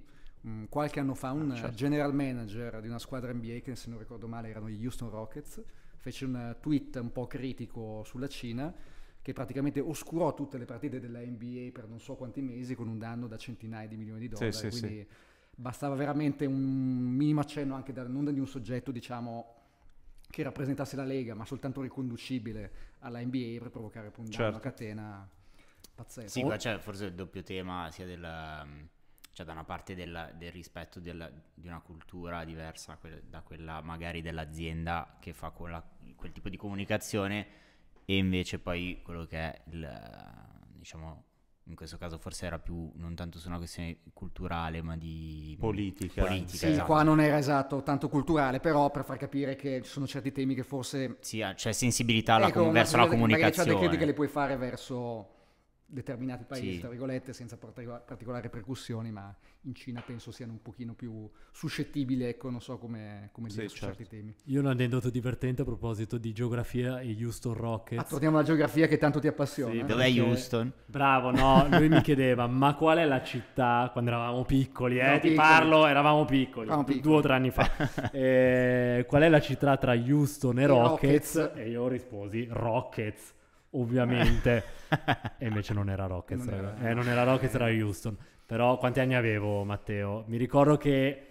Mm, qualche anno fa un ah, certo. general manager di una squadra NBA, che se non ricordo male erano gli Houston Rockets, fece un tweet un po' critico sulla Cina, che praticamente oscurò tutte le partite della NBA per non so quanti mesi con un danno da centinaia di milioni di dollari. Sì, sì, quindi sì. bastava veramente un minimo accenno anche da, non da un soggetto, diciamo che rappresentasse la Lega, ma soltanto riconducibile alla NBA per provocare appunto certo. una catena pazzesca. Sì, qua c'è forse il doppio tema sia del mm, cioè da una parte della, del rispetto della, di una cultura diversa da quella magari dell'azienda che fa quella, quel tipo di comunicazione e invece poi quello che è il, diciamo, in questo caso forse era più non tanto su una questione culturale ma di politica. politica sì, esatto. qua non era esatto tanto culturale, però per far capire che ci sono certi temi che forse... Sì, c'è cioè sensibilità ecco, alla, verso la comunicazione. Perché c'è delle critiche le puoi fare verso determinati paesi, sì. tra virgolette, senza particolari percussioni, ma in Cina penso siano un pochino più suscettibili, ecco, non so come, come sì, dire certo. su certi certo. temi. Io un aneddoto divertente a proposito di geografia e Houston Rockets. Ah, torniamo alla geografia che tanto ti appassiona. Sì, eh, dov'è Houston? Bravo, no, lui mi chiedeva, ma qual è la città, quando eravamo piccoli, eh, no, ti piccoli. parlo, eravamo piccoli, eravamo piccoli, due o tre anni fa, eh, qual è la città tra Houston e, e Rockets? Rockets? E io risposi, Rockets ovviamente. e invece non era Rockets, non era, eh, non era Rockets, era Houston. Però quanti anni avevo, Matteo? Mi ricordo che...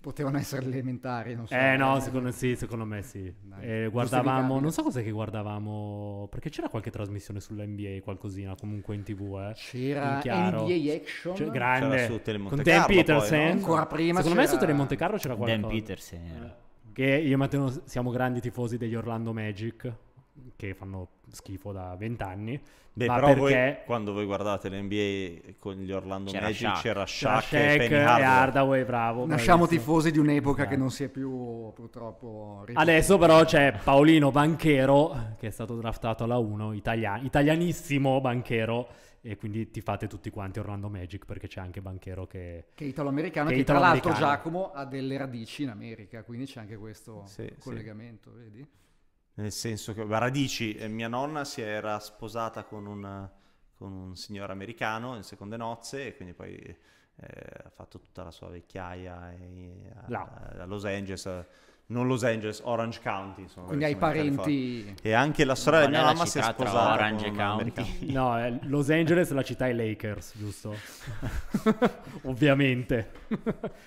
Potevano essere elementari, non so. Eh no, secondo, sì, secondo me sì. Dai, eh, guardavamo, non so cos'è che guardavamo, perché c'era qualche trasmissione sulla NBA, qualcosina comunque in tv, eh. C'era NBA Action. Cioè, grande. C'era su Telemonte Con Dan Peterson. no? Ancora prima Secondo c'era... me su Telemonte Carlo c'era qualcosa. Dan Peterson. che io e Matteo siamo grandi tifosi degli Orlando Magic, che fanno schifo da vent'anni. Beh, ma perché voi, quando voi guardate l'NBA con gli Orlando c'era Magic Shaq. c'era Shaq, Shaq e, e Hardaway. bravo. Nasciamo tifosi di un'epoca eh. che non si è più purtroppo ripetuta. Adesso però c'è Paolino Banchero che è stato draftato alla 1, italian- italianissimo Banchero e quindi ti fate tutti quanti Orlando Magic perché c'è anche Banchero che, che è italoamericano americano che, che tra l'altro Giacomo ha delle radici in America quindi c'è anche questo sì, collegamento sì. vedi? Nel senso che Radici, eh, mia nonna si era sposata con, una, con un signore americano in seconde nozze e quindi poi eh, ha fatto tutta la sua vecchiaia e, a, a Los Angeles non Los Angeles, Orange County. Insomma, Quindi hai parenti. E anche la sorella di mia mamma si è sposata. Orange County. No, Los Angeles la città è Lakers, giusto? Ovviamente.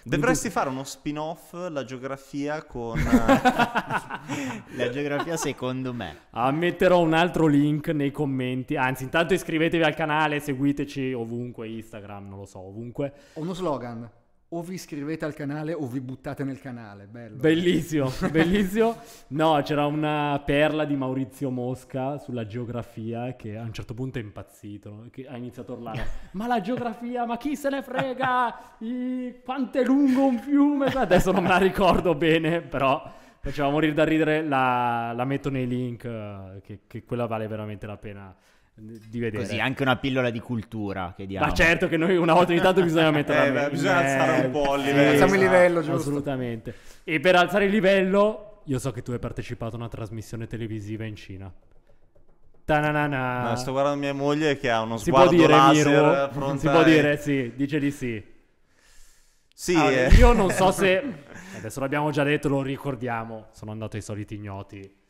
Dovresti fare uno spin-off, la geografia con... la geografia secondo me. Ammetterò un altro link nei commenti. Anzi, intanto iscrivetevi al canale, seguiteci ovunque, Instagram, non lo so, ovunque. Uno slogan o vi iscrivete al canale o vi buttate nel canale. Bello. Bellissimo, bellissimo. No, c'era una perla di Maurizio Mosca sulla geografia che a un certo punto è impazzito, che ha iniziato a urlare. Ma la geografia, ma chi se ne frega? I... Quanto è lungo un fiume? Adesso non me la ricordo bene, però faceva morire da ridere. La, la metto nei link, eh, che, che quella vale veramente la pena di vedere. Così, anche una pillola di cultura che diamo. Ma certo che noi una volta ogni tanto bisogna mettere... eh, beh, bisogna eh, alzare un po' il livello. Sì, esatto, il livello, giusto? Assolutamente. E per alzare il livello, io so che tu hai partecipato a una trasmissione televisiva in Cina. Tananana. No, sto guardando mia moglie che ha uno si sguardo può dire, laser Miro, Si può dire, sì, dice di sì. Sì, allora, eh. io non so se... Adesso l'abbiamo già detto, lo ricordiamo. Sono andato ai soliti ignoti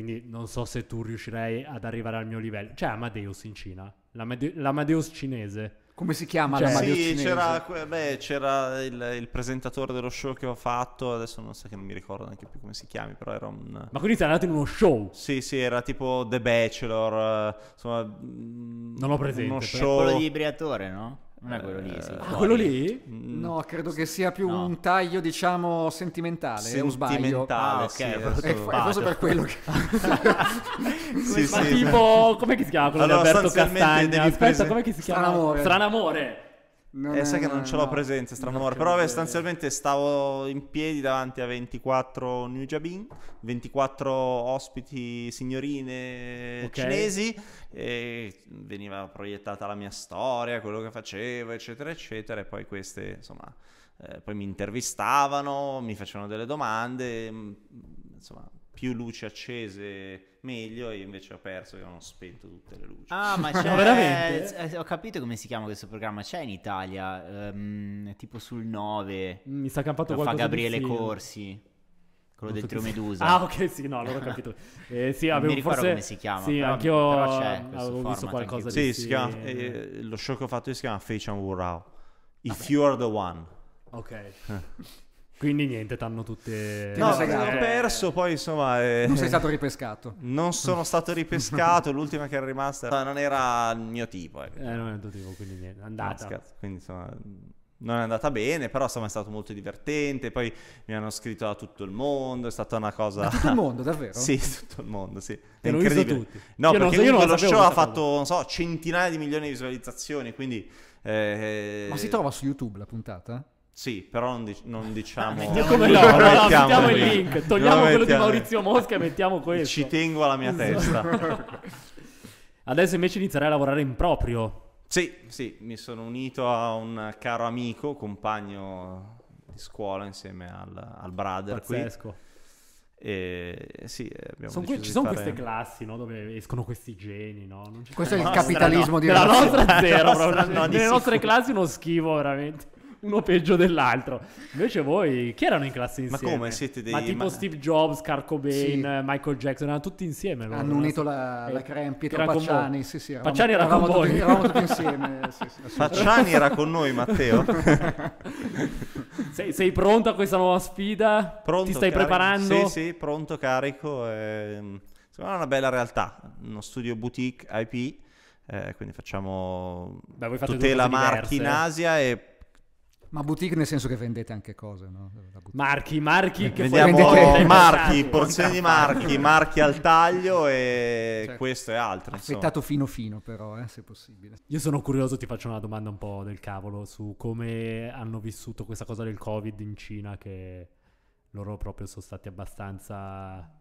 quindi non so se tu riuscirai ad arrivare al mio livello. C'è cioè, Amadeus in Cina, l'Amade- l'Amadeus cinese. Come si chiama cioè, l'Amadeus sì, cinese? C'era, beh, c'era il, il, presentatore dello show che ho fatto, adesso non so che non mi ricordo neanche più come si chiami, però era un... Ma quindi sei andato in uno show? Sì, sì, era tipo The Bachelor, eh, insomma... Non l'ho presente. Uno show... Quello di Briatore, no? Non è quello lì, eh, sì. Ah, quello lì? Mm. No, credo che sia più no. un taglio, diciamo, sentimentale. Se Sentimentale, ah, ok. Sì, è, è, è forse per quello che... sì, sì, ma sì. tipo, come si chiama quello allora, di Alberto Castagna? Aspetta, come si chiama? Stranamore. Stranamore. Non eh, è, sai che non ce l'ho no, presente, strano amore. Però beh, sostanzialmente stavo in piedi davanti a 24 New Jabin, 24 ospiti signorine okay. cinesi e veniva proiettata la mia storia, quello che facevo, eccetera, eccetera. E poi queste, insomma, eh, poi mi intervistavano, mi facevano delle domande, mm, insomma, più luci accese meglio. Io invece ho perso e hanno spento tutte le luci. Ah, ma c'è veramente? Eh, eh, ho capito come si chiama questo programma. C'è in Italia, um, tipo sul 9. Mm, mi sta campato qualcosa. Fa Gabriele Corsi. Quello non del Trio Medusa. Ah, ok, sì, no, allora ho capito. Eh, sì, avevo, non mi ricordo forse... come si chiama. Sì, però, anch'io però avevo visto qualcosa anche... di... Sì, si chiama, eh, lo show che ho fatto si chiama Face and Wow. If Vabbè. you're the one. Ok. Quindi niente, t'hanno tutte... No, ho perso, poi insomma... Eh... Non sei stato ripescato. Non sono stato ripescato, l'ultima che è rimasta non era il mio tipo. Eh, eh non è il tuo tipo, quindi niente, è andata. No, quindi insomma non è andata bene, però insomma è stato molto divertente. Poi mi hanno scritto da tutto il mondo, è stata una cosa. Da tutto il mondo, davvero? sì, tutto il mondo, sì. È incredibile. Tutti. No, io perché so, io lo show ha fatto, non so, centinaia di milioni di visualizzazioni, quindi. Eh... Ma si trova su YouTube la puntata? Sì, però non, dic- non ah, diciamo... mettiamo, come no, no, no, mettiamo il link, togliamo quello di Maurizio Mosca e mettiamo questo. Ci tengo alla mia testa. Adesso invece inizierai a lavorare in proprio. Sì, sì, mi sono unito a un caro amico, compagno di scuola insieme al, al brother Pazzesco. E, sì, sono que- ci sono fare... queste classi no? dove escono questi geni. No? Questo è il capitalismo no, di della nostra zero. Nostra, nelle nostre classi uno schivo, veramente uno peggio dell'altro. Invece voi, chi erano in classe insieme? Ma come siete dei... Ma tipo ma... Steve Jobs, Kurt Cobain, sì. Michael Jackson, erano tutti insieme. Loro, Hanno unito la, eh, la crema, Pietro era Pacciani, sì sì. Eravamo, Pacciani era eravamo con tutti, Eravamo tutti insieme. sì, sì, Pacciani era con noi, Matteo. sei, sei, pronto a questa nuova sfida? Pronto, Ti stai carico. preparando? Sì, sì, pronto, carico. Ehm, secondo me è una bella realtà, uno studio boutique IP. Eh, quindi facciamo Beh, tutela marchi in eh. Asia e ma boutique nel senso che vendete anche cose, no? Marchi, marchi, eh, che vendiamo vendete... marchi, porzioni di marchi, marchi al taglio e cioè, questo e altro. Aspettato fino fino però, eh, se possibile. Io sono curioso, ti faccio una domanda un po' del cavolo su come hanno vissuto questa cosa del Covid in Cina che loro proprio sono stati abbastanza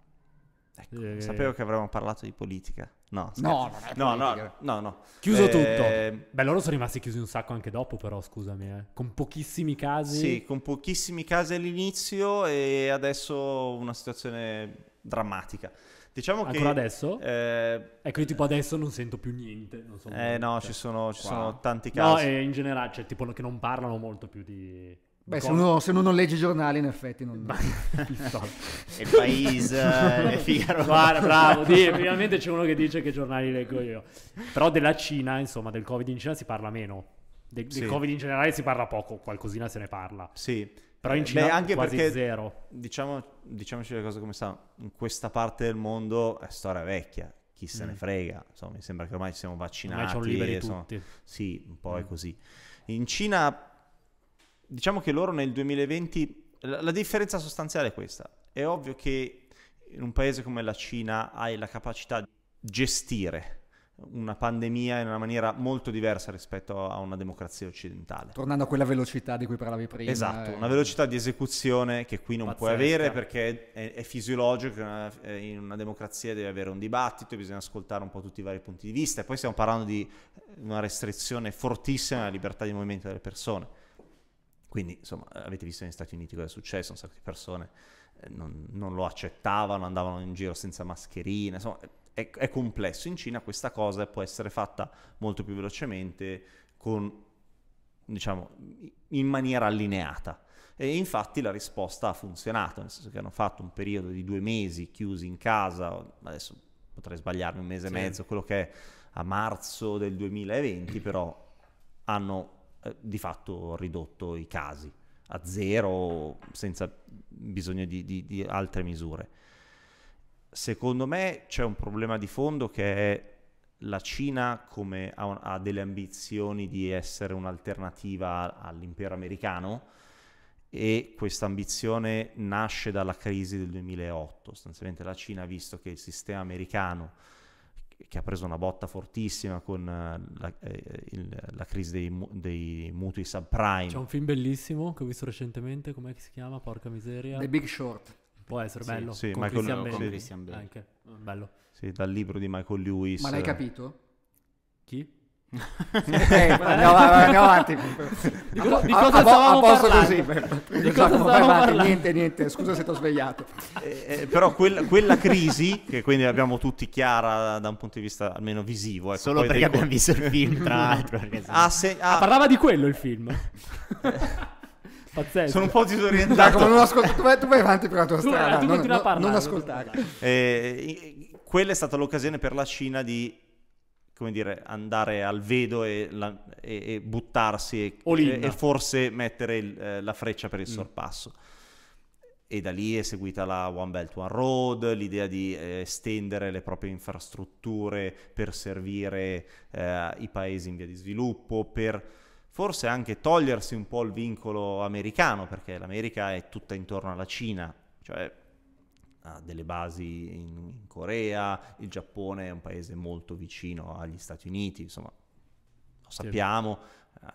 Ecco, eh, sapevo che avremmo parlato di politica. No, no, no, politica. no, no, no, Chiuso eh, tutto. Beh, loro sono rimasti chiusi un sacco anche dopo, però, scusami. Eh. Con pochissimi casi. Sì, con pochissimi casi all'inizio e adesso una situazione drammatica. Diciamo Ancora che... adesso? Eh, ecco, io tipo adesso non sento più niente. So eh niente. no, cioè, ci sono, ci sono tanti casi. No, e in generale, cioè tipo che non parlano molto più di Beh, se uno, se uno, non legge i giornali, in effetti, non. il paese, eh, le Figaro. Guarda, bravo, dì, finalmente c'è uno che dice che giornali leggo io. Però della Cina, insomma, del Covid in Cina si parla meno. De- sì. Del Covid in generale si parla poco, qualcosina se ne parla. Sì. Però in eh, Cina Beh, anche perché, zero. Diciamo, diciamoci le cose come stanno. In questa parte del mondo è storia vecchia. Chi mm. se ne mm. frega? Insomma, mi sembra che ormai ci siamo vaccinati. Ormai ci sono liberi insomma, eh, tutti. Sì, un po' mm. è così. In Cina diciamo che loro nel 2020 la, la differenza sostanziale è questa. È ovvio che in un paese come la Cina hai la capacità di gestire una pandemia in una maniera molto diversa rispetto a una democrazia occidentale. Tornando a quella velocità di cui parlavi prima. Esatto, eh. una velocità di esecuzione che qui non pazzesca. puoi avere perché è, è fisiologico, in una democrazia deve avere un dibattito, bisogna ascoltare un po' tutti i vari punti di vista e poi stiamo parlando di una restrizione fortissima alla libertà di movimento delle persone quindi, insomma, avete visto negli Stati Uniti cosa è successo, un sacco di persone eh, non, non lo accettavano, andavano in giro senza mascherine, insomma, è, è, complesso. In Cina questa cosa può essere fatta molto più velocemente, con, diciamo, in maniera allineata. E infatti la risposta ha funzionato, nel senso che hanno fatto un periodo di due mesi chiusi in casa, adesso potrei sbagliarmi un mese sì. e mezzo, quello che è a marzo del 2020, però hanno eh, di fatto ridotto i casi a zero senza bisogno di, di, di altre misure. Secondo me c'è un problema di fondo che è la Cina come ha, un, ha, delle ambizioni di essere un'alternativa all'impero americano e questa ambizione nasce dalla crisi del 2008. Sostanzialmente la Cina ha visto che il sistema americano che ha preso una botta fortissima con eh, la, eh, il, la crisi dei, dei, mutui subprime. C'è un film bellissimo che ho visto recentemente, com'è che si chiama? Porca miseria. The Big Short. Può essere sì, bello. Sì, con Michael, Christian Bale. Con Christian Bale. Anche. Bello. Sì, dal libro di Michael Lewis. Ma l'hai eh. capito? Chi? okay, eh, andiamo, andiamo avanti. Di, co- di cosa stavamo a, a così. Di esatto, cosa stavamo avanti, niente, niente, scusa se ti ho svegliato. Eh, eh, però quella, quella crisi, che quindi abbiamo tutti chiara da un punto di vista almeno visivo. Ecco, Solo perché abbiamo co- visto il film, tra l'altro. Ah, se, ah. ah, parlava di quello il film. Pazzesco. Sono un po' disorientato. Giacomo, non ascolt- tu, vai, tu vai avanti per la tua tu, strada. Tu non, non, non ascoltare. Eh, quella è stata l'occasione per la Cina di come dire, andare al vedo e, la, e, e buttarsi e, e, forse mettere il, eh, la freccia per il mm. sorpasso. E da lì è seguita la One Belt One Road, l'idea di eh, estendere le proprie infrastrutture per servire eh, i paesi in via di sviluppo, per forse anche togliersi un po' il vincolo americano, perché l'America è tutta intorno alla Cina, cioè delle basi in, in Corea, il Giappone è un paese molto vicino agli Stati Uniti, insomma, lo sappiamo.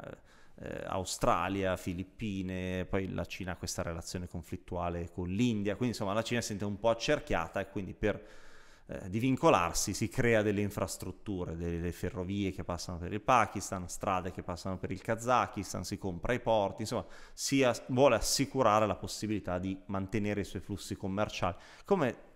Eh, eh, Australia, Filippine, poi la Cina ha questa relazione conflittuale con l'India, quindi insomma la Cina si sente un po' accerchiata e quindi per eh, di vincolarsi si crea delle infrastrutture, delle ferrovie che passano per il Pakistan, strade che passano per il Kazakistan, si compra i porti, insomma si as- vuole assicurare la possibilità di mantenere i suoi flussi commerciali, come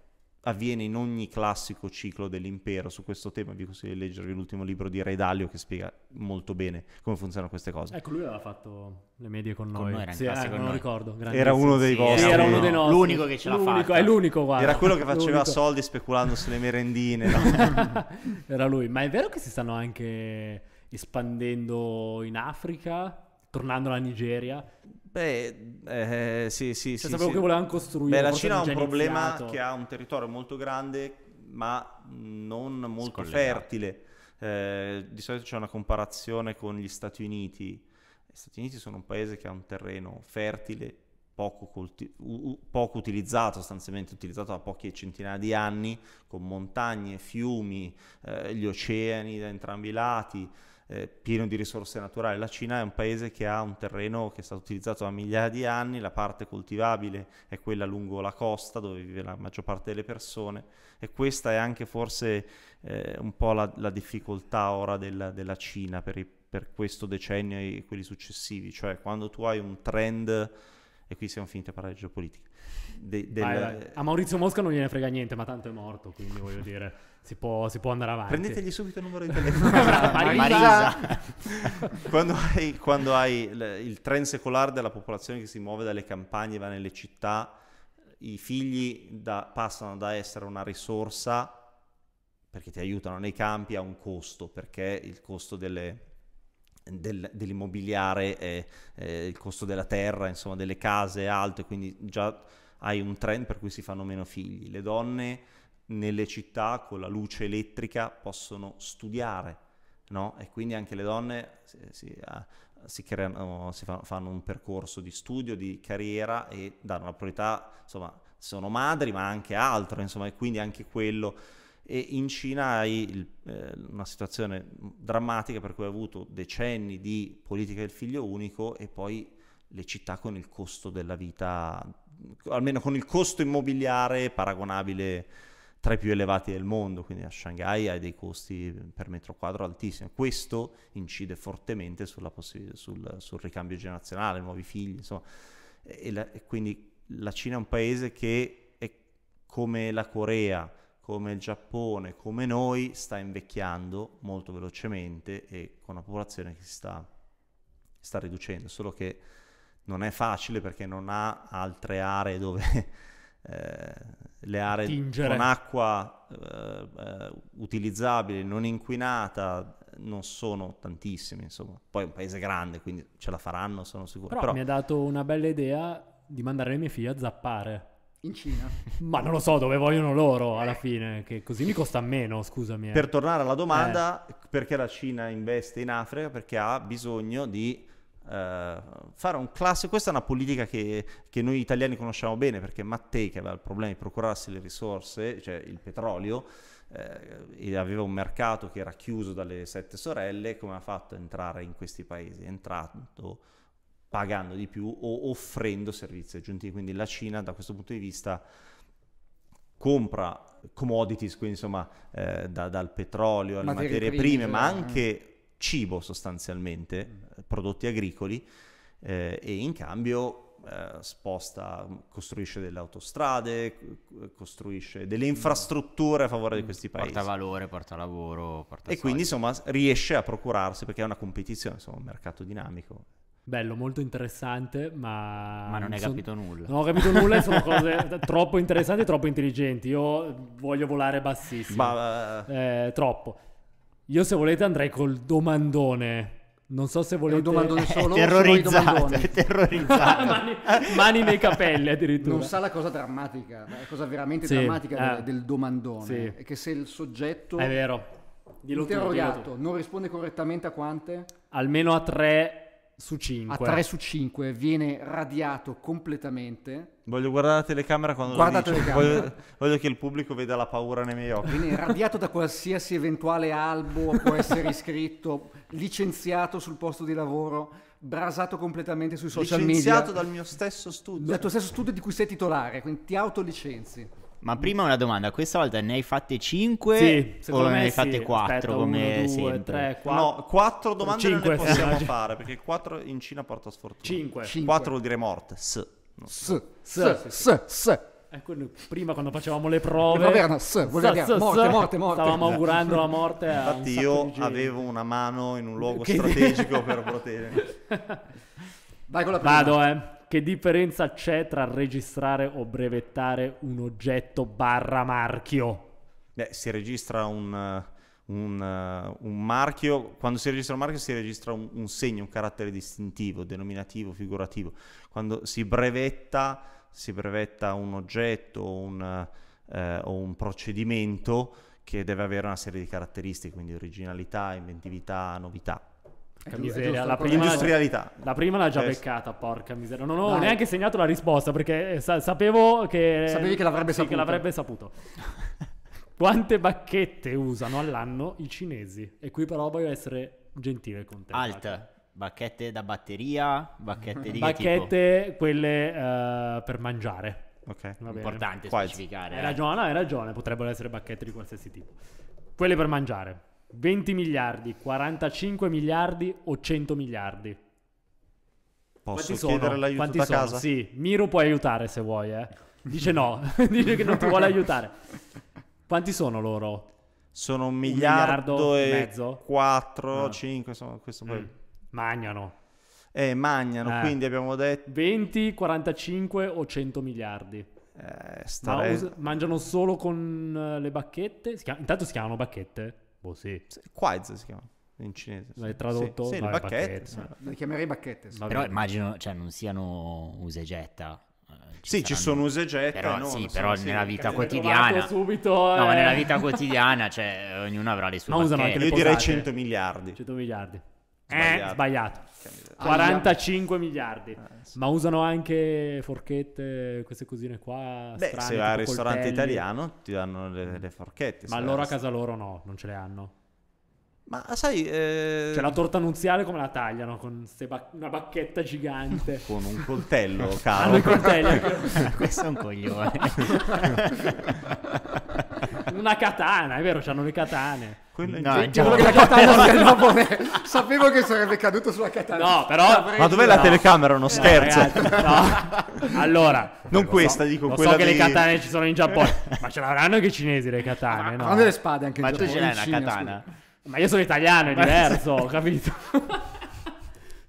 avviene in ogni classico ciclo dell'impero. Su questo tema vi consiglio di leggere l'ultimo libro di Redalio che spiega molto bene come funzionano queste cose. Ecco, lui aveva fatto le medie con noi. Con noi era sì, eh, non noi. ricordo. Era uno dei sì, vostri. Era uno dei nostri. L'unico che ce l'ha fatta. È l'unico, guarda. Era quello che faceva l'unico. soldi speculando sulle merendine. No? era lui. Ma è vero che si stanno anche espandendo in Africa? tornando alla Nigeria. Beh, eh, sì, sì, cioè, sì. Sapevo sì. che volevano costruire. Beh, la Cina ha un problema iniziato. che ha un territorio molto grande, ma non molto Scollegato. fertile. Eh, di solito c'è una comparazione con gli Stati Uniti. Gli Stati Uniti sono un paese che ha un terreno fertile, poco, colti- u- poco utilizzato, sostanzialmente utilizzato da poche centinaia di anni, con montagne, fiumi, eh, gli oceani da entrambi i lati eh, pieno di risorse naturali. La Cina è un paese che ha un terreno che è stato utilizzato da migliaia di anni, la parte coltivabile è quella lungo la costa dove vive la maggior parte delle persone e questa è anche forse eh, un po' la, la difficoltà ora della, della Cina per, i, per, questo decennio e quelli successivi, cioè quando tu hai un trend e qui siamo finiti a parlare di geopolitica. De, del... vai, vai. A Maurizio Mosca non gliene frega niente, ma tanto è morto, quindi voglio dire... Si può, si può, andare avanti. Prendetegli subito il numero di telefono. Marisa. quando, hai, quando hai il trend secolare della popolazione che si muove dalle campagne e va nelle città, i figli da, passano da essere una risorsa perché ti aiutano nei campi a un costo, perché il costo delle, del, dell'immobiliare è, è il costo della terra, insomma, delle case è alto quindi già hai un trend per cui si fanno meno figli. Le donne nelle città con la luce elettrica possono studiare, no? E quindi anche le donne eh, si, si, eh, si, creano, si fa, fanno un percorso di studio, di carriera e danno la priorità, insomma, sono madri ma anche altro, insomma, e quindi anche quello. E in Cina hai il, eh, una situazione drammatica per cui hai avuto decenni di politica del figlio unico e poi le città con il costo della vita, almeno con il costo immobiliare paragonabile tra i più elevati del mondo, quindi a Shanghai hai dei costi per metro quadro altissimi. Questo incide fortemente possi- sul, sul, ricambio generazionale, nuovi figli, insomma. E, la, e quindi la Cina è un paese che è come la Corea, come il Giappone, come noi, sta invecchiando molto velocemente e con una popolazione che si sta, sta riducendo, solo che non è facile perché non ha altre aree dove... Eh, le aree Tingere. con acqua eh, eh utilizzabile, non inquinata, non sono tantissime, insomma. Poi è un paese grande, quindi ce la faranno, sono sicuro. Però, Però... mi ha dato una bella idea di mandare le mie figlie a zappare. In Cina? Ma non lo so, dove vogliono loro alla fine, che così mi costa meno, scusami. Eh. Per tornare alla domanda, eh. perché la Cina investe in Africa? Perché ha bisogno di eh, fare un classico, questa è una politica che, che, noi italiani conosciamo bene perché Mattei che aveva il problema di procurarsi le risorse, cioè il petrolio, eh, e aveva un mercato che era chiuso dalle sette sorelle, come ha fatto a entrare in questi paesi? Entrando pagando di più o offrendo servizi aggiuntivi, quindi la Cina da questo punto di vista compra commodities, quindi insomma eh, da, dal petrolio alle materie, materie prime, prime ma eh. anche cibo sostanzialmente, mm. Eh, prodotti agricoli, eh, e in cambio eh, sposta, costruisce delle autostrade, eh, costruisce delle mm. infrastrutture a favore di mm. questi paesi. Porta valore, porta lavoro, porta E soldi. quindi insomma riesce a procurarsi perché è una competizione, insomma un mercato dinamico. Bello, molto interessante, ma... Ma non hai son... capito nulla. Non ho capito nulla, sono cose troppo interessanti e troppo intelligenti. Io voglio volare bassissimo. Ma... Eh, eh troppo. Io se volete andrei col domandone. Non so se volete... È un domandone solo. È terrorizzato, è terrorizzato. mani, mani, nei capelli addirittura. Non sa la cosa drammatica, la cosa veramente sì, drammatica eh. del domandone. Sì. È che se il soggetto... È vero. Dillo interrogato tu, tu. non risponde correttamente a quante? Almeno a tre su 5. A 3 su 5 viene radiato completamente. Voglio guardare la telecamera quando Guarda lo dice. Voglio, voglio, che il pubblico veda la paura nei miei occhi. Viene radiato da qualsiasi eventuale albo, può essere iscritto, licenziato sul posto di lavoro, brasato completamente sui social licenziato media. Licenziato dal mio stesso studio. Dal tuo stesso studio di cui sei titolare, quindi ti autolicenzi. Ma prima una domanda, questa volta ne hai fatte 5 sì, o ne hai fatte 4 Aspetta, come 1, 2, 3, 4. No, 4 domande 5, non le possiamo fare perché 4 in Cina porta sfortuna. 5. 4 vuol dire morte. S. No. S. S. S. S. Ecco, prima quando facevamo le prove... Caverna, s, voleva dire morte, morte, morte. Stavamo augurando la morte a Infatti io avevo una mano in un luogo strategico per proteggermi. Vai con la prima. Vado, eh che differenza c'è tra registrare o brevettare un oggetto barra marchio? Beh, si registra un, eh, un, eh, un, marchio, quando si registra un marchio si registra un, un segno, un carattere distintivo, denominativo, figurativo. Quando si brevetta, si brevetta un oggetto un, eh, o un procedimento che deve avere una serie di caratteristiche, quindi originalità, inventività, novità. Porca miseria, giusto, la, prima la, la prima l'ha già yes. beccata, porca miseria. Non ho Dai. neanche segnato la risposta perché eh, sa- sapevo che... Sapevi che l'avrebbe sì, saputo. Che l'avrebbe saputo. Quante bacchette usano all'anno i cinesi? E qui però voglio essere gentile con te. Alt. Bacchette da batteria, bacchette di Bacchette, quelle uh, per mangiare. Ok. Va Importante bene. specificare. Hai ragione, hai ragione, potrebbero essere bacchette di qualsiasi tipo. Quelle per mangiare. 20 miliardi, 45 miliardi o 100 miliardi? Posso quanti chiedere sono? l'aiuto quanti da sono? casa? Sì, Miro puoi aiutare se vuoi, eh. Dice no, dice che non ti vuole aiutare. Quanti sono loro? Sono un miliardo, un miliardo e mezzo? 4, no. 5, insomma, questo poi... Mm. Magnano. Eh, magnano, eh. quindi abbiamo detto... 20, 45 o 100 miliardi. Eh, stare... Ma us- mangiano solo con eh, le bacchette? Si chiam- Intanto si chiamano bacchette? Boh, sì. Quiz si chiama in cinese. L'hai tradotto? Sì, sì le bacchette. bacchette. Le chiamerei bacchette. Sì. Però immagino, cioè, non siano usa e getta. Eh, ci sì, saranno... ci sono usa e getta. Però, no, sì, però nella vita quotidiana... Subito, eh. No, nella vita quotidiana, cioè, ognuno avrà le sue Ma bacchette. Io direi 100 miliardi. 100 miliardi. Eh, sbagliato. 45 miliardi. Ah, sì. Ma usano anche forchette, queste cosine qua. Beh, strane, se vai al ristorante coltelli. italiano ti danno le, le forchette. Ma allora a casa loro no, non ce le hanno. Ma sai, eh... cioè la torta nuziale come la tagliano? Con ba- una bacchetta gigante. con un coltello, cavolo. Hanno i coltelli. Ecco. Questo è un coglione. Una katana, è vero, c'hanno le katane. Quella no, la katana del Napoli. Sapevo che sarebbe caduto sulla katana. No, però... Ma dov'è la no. telecamera? Uno no, eh, scherzo. Ragazzi, no. Allora... Non questa, so, dico lo quella so che di... le katane ci sono in Giappone. ma ce l'avranno anche i cinesi le katane, ma, no? Hanno le spade anche ma in Giappone. Ma tu ce l'hai una katana? Scusa. Ma io sono italiano, è diverso, ho capito.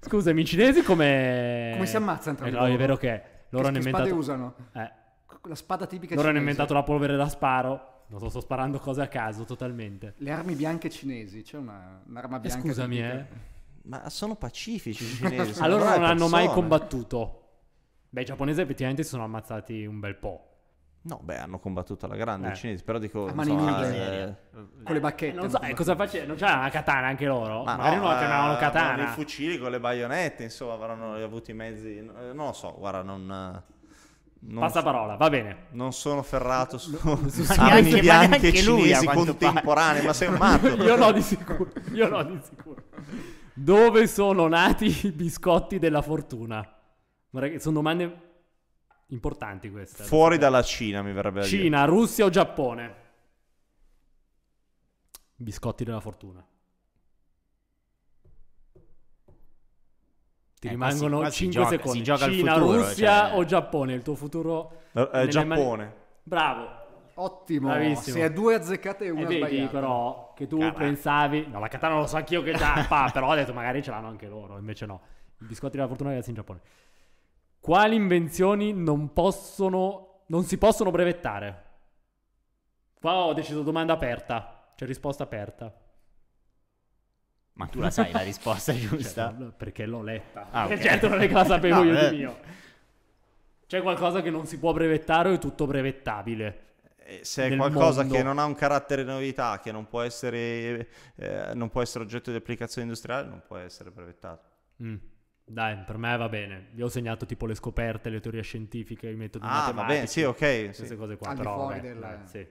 Scusami, i cinesi come... Come si ammazzano tra eh, loro? No, è vero che loro che hanno inventato... Che spade usano? Eh. La spada tipica loro cinese. Loro hanno inventato la polvere da sparo non so, sto sparando cose a caso totalmente. Le armi bianche cinesi, c'è una, un'arma eh, bianca. Eh, scusami, eh. Ma sono pacifici i cinesi. sono allora non hanno mai combattuto. Beh, i giapponesi effettivamente si sono ammazzati un bel po'. No, beh, hanno combattuto alla grande eh. i cinesi, però dico... A mani nude, eh, con le bacchette. Non so, eh, cosa facevano? Non c'erano la katana anche loro? Ma Magari no, non la chiamavano katana. Con i fucili con le baionette, insomma, avranno avuto i mezzi... Eh, non lo so, guarda, non... Non Passa parola, va bene. Non sono ferrato su anni bianchi e cinesi contemporanei, ma sei un matto. io no di sicuro, io no di sicuro. Dove sono nati i biscotti della fortuna? sono domande importanti queste. Fuori dalla Cina, mi verrebbe da dire. Cina, Russia o Giappone? Biscotti della fortuna. ti eh, rimangono qua si, 5 gioca, secondi. Si gioca Cina, futuro, Russia cioè... o Giappone? Il tuo futuro? Eh, eh nelle... Giappone. Bravo. Ottimo, Bravissimo. se è due azzeccate e eh, una e vedi, sbagliata. però che tu Carà. pensavi, no, la katana lo so anch'io che già però ho detto magari ce l'hanno anche loro, invece no. I biscotti della fortuna ragazzi in Giappone. Quali invenzioni non possono non si possono brevettare? Qua ho deciso domanda aperta, c'è cioè risposta aperta. Ma tu la sai la risposta giusta? Cioè, perché l'ho letta. Ah, okay. Certo cioè, non è che la sapevo no, eh. io eh... di mio. C'è qualcosa che non si può brevettare o è tutto brevettabile? Eh, se è qualcosa mondo. che non ha un carattere novità, che non può, essere, eh, non può essere, oggetto di applicazione industriale, non può essere brevettato. Mm. Dai, per me va bene. Io ho segnato tipo le scoperte, le teorie scientifiche, i metodi ah, matematici. Ah, va bene, sì, ok. Queste sì. cose qua. Al però, fuori vabbè, della... sì.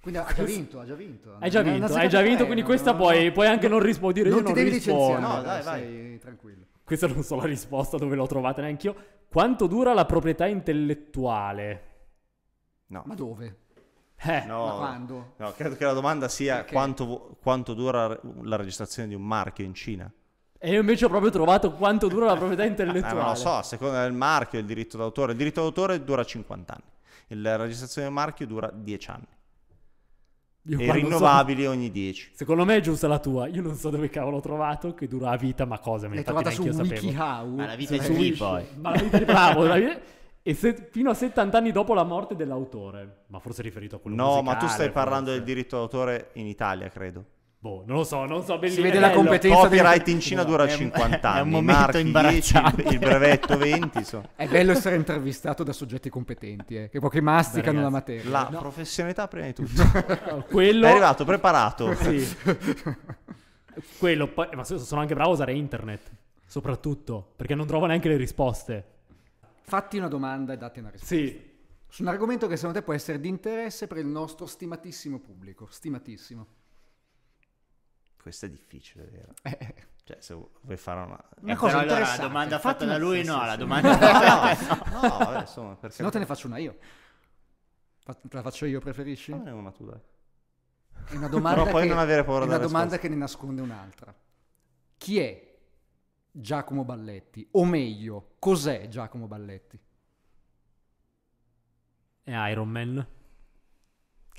Quindi ha ah, già vinto, ha già vinto. Hai già vinto, hai già vinto, quindi questa puoi, anche non rispondere. Non io ti devi licenziare, no, dai, vai, tranquillo. Questa non so la risposta dove l'ho trovata neanche io. Quanto dura la proprietà intellettuale? No. Ma dove? Eh, no, ma quando? No, credo che la domanda sia quanto, quanto dura la registrazione di un marchio in Cina. E io invece ho proprio trovato quanto dura la proprietà intellettuale. Eh, non lo so, secondo il marchio, il diritto d'autore. Il diritto d'autore dura 50 anni, la registrazione di un marchio dura 10 anni. Io e rinnovabili so, ogni 10. Secondo me è giusta la tua. Io non so dove cavolo ho trovato, che dura la vita, ma cosa me ne trovata su WikiHow. Ma la vita sì, è lì poi. Ma la vita è bravo, la vita... E se, fino a 70 anni dopo la morte dell'autore, ma forse riferito a quello No, musicale, ma tu stai parlando forse. del diritto d'autore in Italia, credo. Boh, non lo so, non so, bellissimo. Si vede la competenza del copyright in Cina dura 50 anni. È un momento imbarazzante. 10, il brevetto 20, so. È bello essere intervistato da soggetti competenti, eh, che poi masticano la materia. La no. professionalità prima di tutto. No, quello... È arrivato preparato. Sì. quello, ma sono anche bravo a usare internet, soprattutto, perché non trovo neanche le risposte. Fatti una domanda e datti una risposta. Sì. Su un argomento che secondo te può essere di interesse per il nostro stimatissimo pubblico, stimatissimo. Questo è difficile, vero? Eh. Cioè, se vuoi fare una, una eh, cosa però allora la domanda fatta da lui, no, la domanda... no, no, vabbè, insomma, perché... Se no te ne faccio una io. Te la faccio io, preferisci? Fammene una tu, dai. È una domanda, che, è una domanda che ne nasconde un'altra. Chi è Giacomo Balletti? O meglio, cos'è Giacomo Balletti? È Iron Man.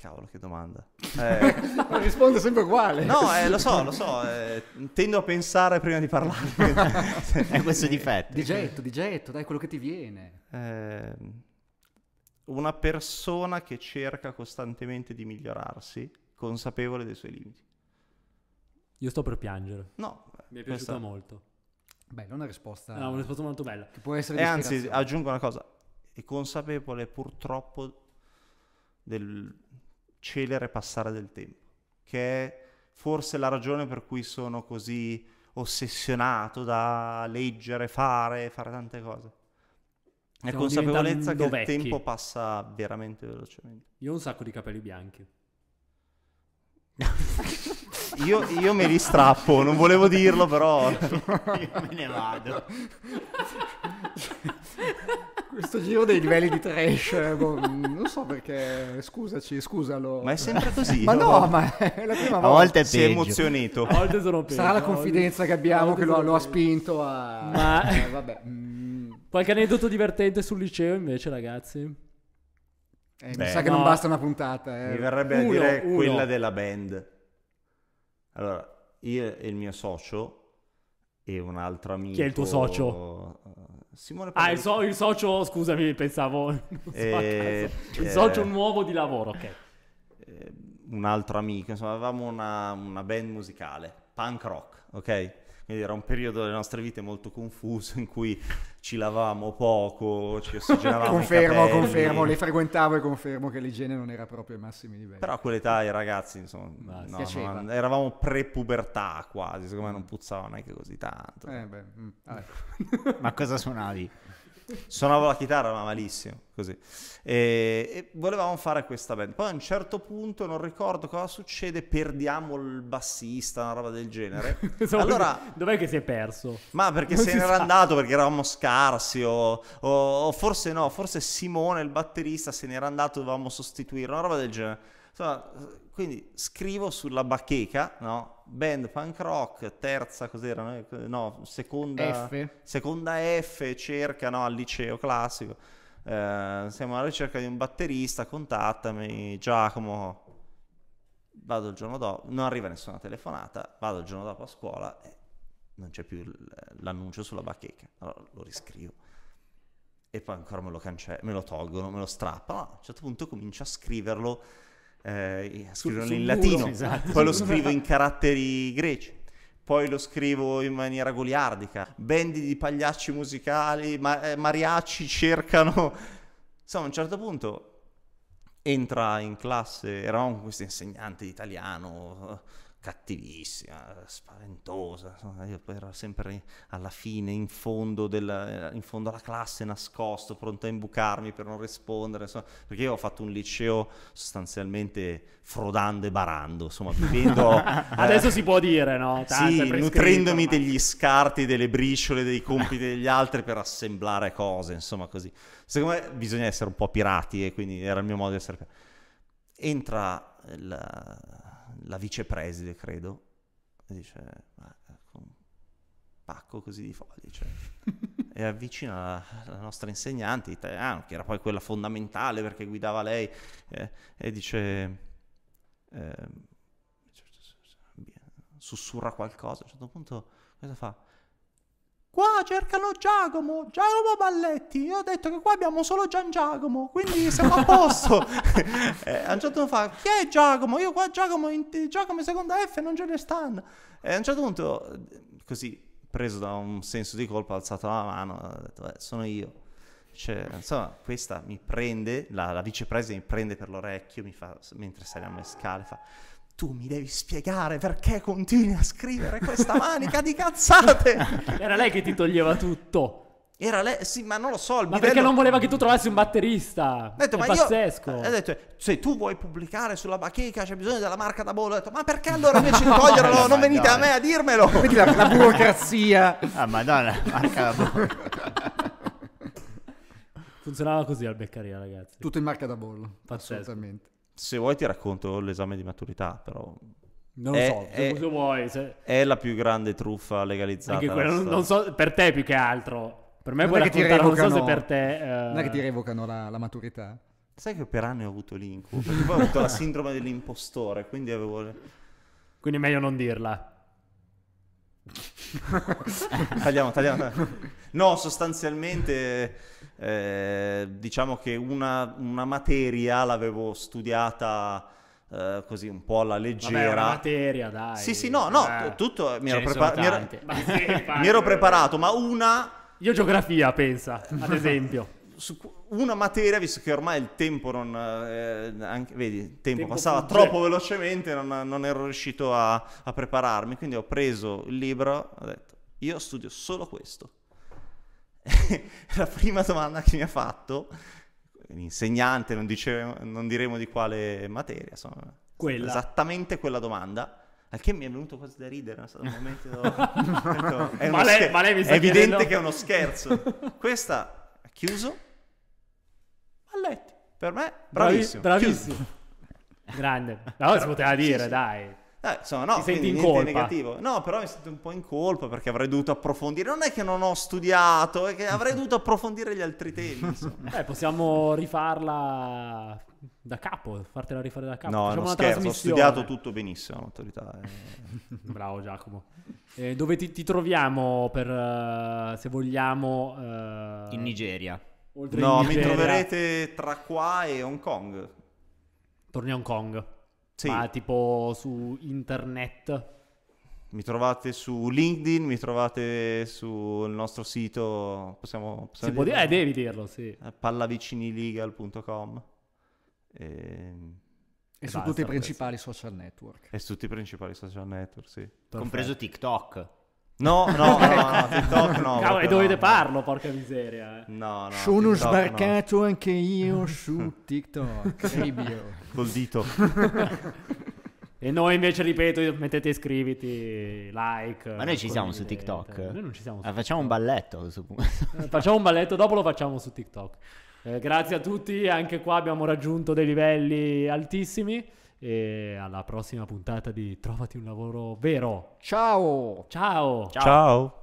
Cavolo, che domanda. Eh... risponde sempre uguale. No, eh, lo so, lo so. Eh, tendo a pensare prima di parlare. è questo difetto. Di getto, di getto, dai quello che ti viene. Eh, una persona che cerca costantemente di migliorarsi, consapevole dei suoi limiti. Io sto per piangere. No. Mi è piaciuta questa... molto. Bella, una risposta. No, una risposta molto bella. Che può essere... E eh, anzi, aggiungo una cosa. È consapevole purtroppo del celere passare del tempo, che è forse la ragione per cui sono così ossessionato da leggere, fare, fare tante cose. È Stiamo consapevolezza che vecchi. il tempo passa veramente velocemente. Io ho un sacco di capelli bianchi. io, io me li strappo, non volevo dirlo però. io me ne vado. questo giro dei livelli di trash, eh, boh, mm, non so perché, scusaci, scusalo. Ma è sempre così. ma no, ma è la prima volta. A volte è si è emozionato. A volte sono peggio. Sarà la confidenza che abbiamo che lo, lo ha spinto a... Ma... Eh, vabbè. Mm. Qualche aneddoto divertente sul liceo invece, ragazzi? Eh, Beh, mi sa che no. non basta una puntata. Eh. Mi verrebbe uno, a dire uno. quella della band. Allora, io e il mio socio e un altro amico... Chi è il tuo socio? Eh, Simone Pagani. Ah, il, so- il, socio, scusami, pensavo. Eh, il eh, socio nuovo di lavoro, ok. Eh, altro amico, insomma, avevamo una, una band musicale, punk rock, ok? era un periodo delle nostre vite molto confuso in cui ci lavavamo poco, ci ossigenavamo. confermo, confermo, le frequentavo e confermo che l'igiene non era proprio ai massimi livelli. Però a quell'età i ragazzi, insomma, no, no, eravamo pre-pubertà quasi, secondo me non puzzavano neanche così tanto. Eh beh, mm, Ma cosa suonavi? Suonavo la chitarra, ma malissimo, così. E, e volevamo fare questa band. Poi a un certo punto, non ricordo cosa succede, perdiamo il bassista, una roba del genere. allora, dov'è che si è perso? Ma perché non se n'era andato, perché eravamo scarsi, o, o, o forse no, forse Simone, il batterista, se n'era andato, dovevamo sostituire una roba del genere. Insomma, quindi scrivo sulla bacheca, no? Band punk rock, terza cos'era? No, seconda F, seconda F cerca no? al liceo classico. Eh, siamo alla ricerca di un batterista, contattami Giacomo. Vado il giorno dopo, non arriva nessuna telefonata, vado il giorno dopo a scuola e non c'è più l'annuncio sulla bacheca. Allora lo riscrivo e poi ancora me lo, cance- me lo tolgono, me lo strappano. a un certo punto comincio a scriverlo eh, scriverlo in latino, esatto. poi lo scrivo in caratteri greci, poi lo scrivo in maniera goliardica. Bandi di pagliacci musicali, ma- eh, mariachi cercano. Insomma, a un certo punto entra in classe, eravamo con questo insegnante di italiano cattivissima, spaventosa, insomma, io ero sempre alla fine, in fondo, della, in fondo alla classe, nascosto, pronto a imbucarmi per non rispondere, insomma, perché io ho fatto un liceo sostanzialmente frodando e barando, insomma, vivendo... eh, Adesso si può dire, no? Tanto sì, nutrendomi ormai. degli scarti, delle briciole, dei compiti degli altri per assemblare cose, insomma, così. Secondo me bisogna essere un po' pirati e quindi era il mio modo di essere... Entra la la vicepreside, credo, e dice, ma eh, un pacco così di fogli, cioè. e avvicina la, la, nostra insegnante italiana, ah, che era poi quella fondamentale perché guidava lei, eh, e dice, eh, sussurra qualcosa, a un certo punto cosa fa? Qua cercano Giacomo, Giacomo Balletti. Io ho detto che qua abbiamo solo Gian Giacomo, quindi siamo a posto. eh, a un certo punto fa, chi è Giacomo? Io qua Giacomo, in, Giacomo in seconda F non ce ne stanno. E a un certo punto, così, preso da un senso di colpa, ha alzato la mano, ha detto, eh, sono io. Cioè, insomma, questa mi prende, la, la vicepresidente mi prende per l'orecchio, mi fa, mentre saliamo le scale, fa tu mi devi spiegare perché continui a scrivere questa manica di cazzate. Era lei che ti toglieva tutto. Era lei, sì, ma non lo so. ma perché non voleva che tu trovassi un batterista? Ho detto, ma pazzesco. Io, detto, se tu vuoi pubblicare sulla bacheca c'è bisogno della marca da bollo. Ho detto, ma perché allora invece di toglierlo non venite a me a eh. dirmelo? Vedi la, la burocrazia. ah, madonna, marca da bollo. Funzionava così al Beccaria, ragazzi. Tutto in marca da bollo. Pazzesco. Assolutamente. Se vuoi ti racconto l'esame di maturità, però... Non è, so, è, se vuoi. Se... È la più grande truffa legalizzata. Anche quella, non, non so, per te più che altro. Per me non puoi raccontare, revocano, non so se per te... Uh... Non è che ti eh, revocano la, la maturità? Sai che per anni ho avuto l'incubo, perché poi ho avuto la sindrome dell'impostore, quindi avevo... Quindi meglio non dirla. tagliamo, tagliamo. No, sostanzialmente eh, diciamo che una, una materia l'avevo studiata Uh, così un po' alla leggera. Vabbè, materia, dai. Sì, sì, no, no, eh, tutto mi ero, prepar- mi, ero- mi ero, preparato, ma una... Io geografia, pensa, ad esempio. una materia, visto che ormai il tempo non... Eh, anche, vedi, il tempo, tempo passava fugge. troppo velocemente, non, non ero riuscito a, a prepararmi, quindi ho preso il libro, ho detto, io studio solo questo. la prima domanda che mi ha fatto, l'insegnante, non, dice, non diremo di quale materia, insomma, quella. esattamente quella domanda. Al che mi è venuto quasi da ridere, è stato un momento... è ma, lei, scher- ma lei mi sta È evidente no. che è uno scherzo. Questa ha chiuso, letto. per me, bravissimo. Bravi, bravissimo. Grande. No, si poteva dire, sì, sì. dai. Ah, insomma, no, Ti senti in colpa? negativo. No, però mi sento un po' in colpa perché avrei dovuto approfondire. Non è che non ho studiato, è che avrei dovuto approfondire gli altri temi. Insomma. Beh, possiamo rifarla da capo, fartela rifare da capo. No, Facciamo non scherzo, ho studiato tutto benissimo. Autorità, eh. Bravo Giacomo. Eh, dove ti, ti, troviamo per, uh, se vogliamo... Uh, in Nigeria. Oltre no, in Nigeria. mi troverete tra qua e Hong Kong. Torni a Hong Kong. Sì. Ma tipo su internet. Mi trovate su LinkedIn, mi trovate sul nostro sito. Possiamo, possiamo si può dire? Eh, devi dirlo, sì. Eh, Pallaviciniligal.com. E, ehm, e, e su tutti i principali adesso. social network. E su tutti i principali social network, sì. Perfetto. Compreso TikTok. No, no, no, no, TikTok no. Cavolo, e dovete no, parlo, porca miseria. Eh. No, no. Sono TikTok, sbarcato no. anche io su TikTok. Sì, col dito. E noi invece, ripeto, mettete iscriviti, like. Ma noi ci siamo su TikTok. Noi non ci siamo. Su Eh, facciamo un balletto a questo punto. Eh, facciamo un balletto, dopo lo facciamo su TikTok. Eh, grazie a tutti, anche qua abbiamo raggiunto dei livelli altissimi. E alla prossima puntata di Trovati un lavoro vero. Ciao. Ciao. Ciao. Ciao.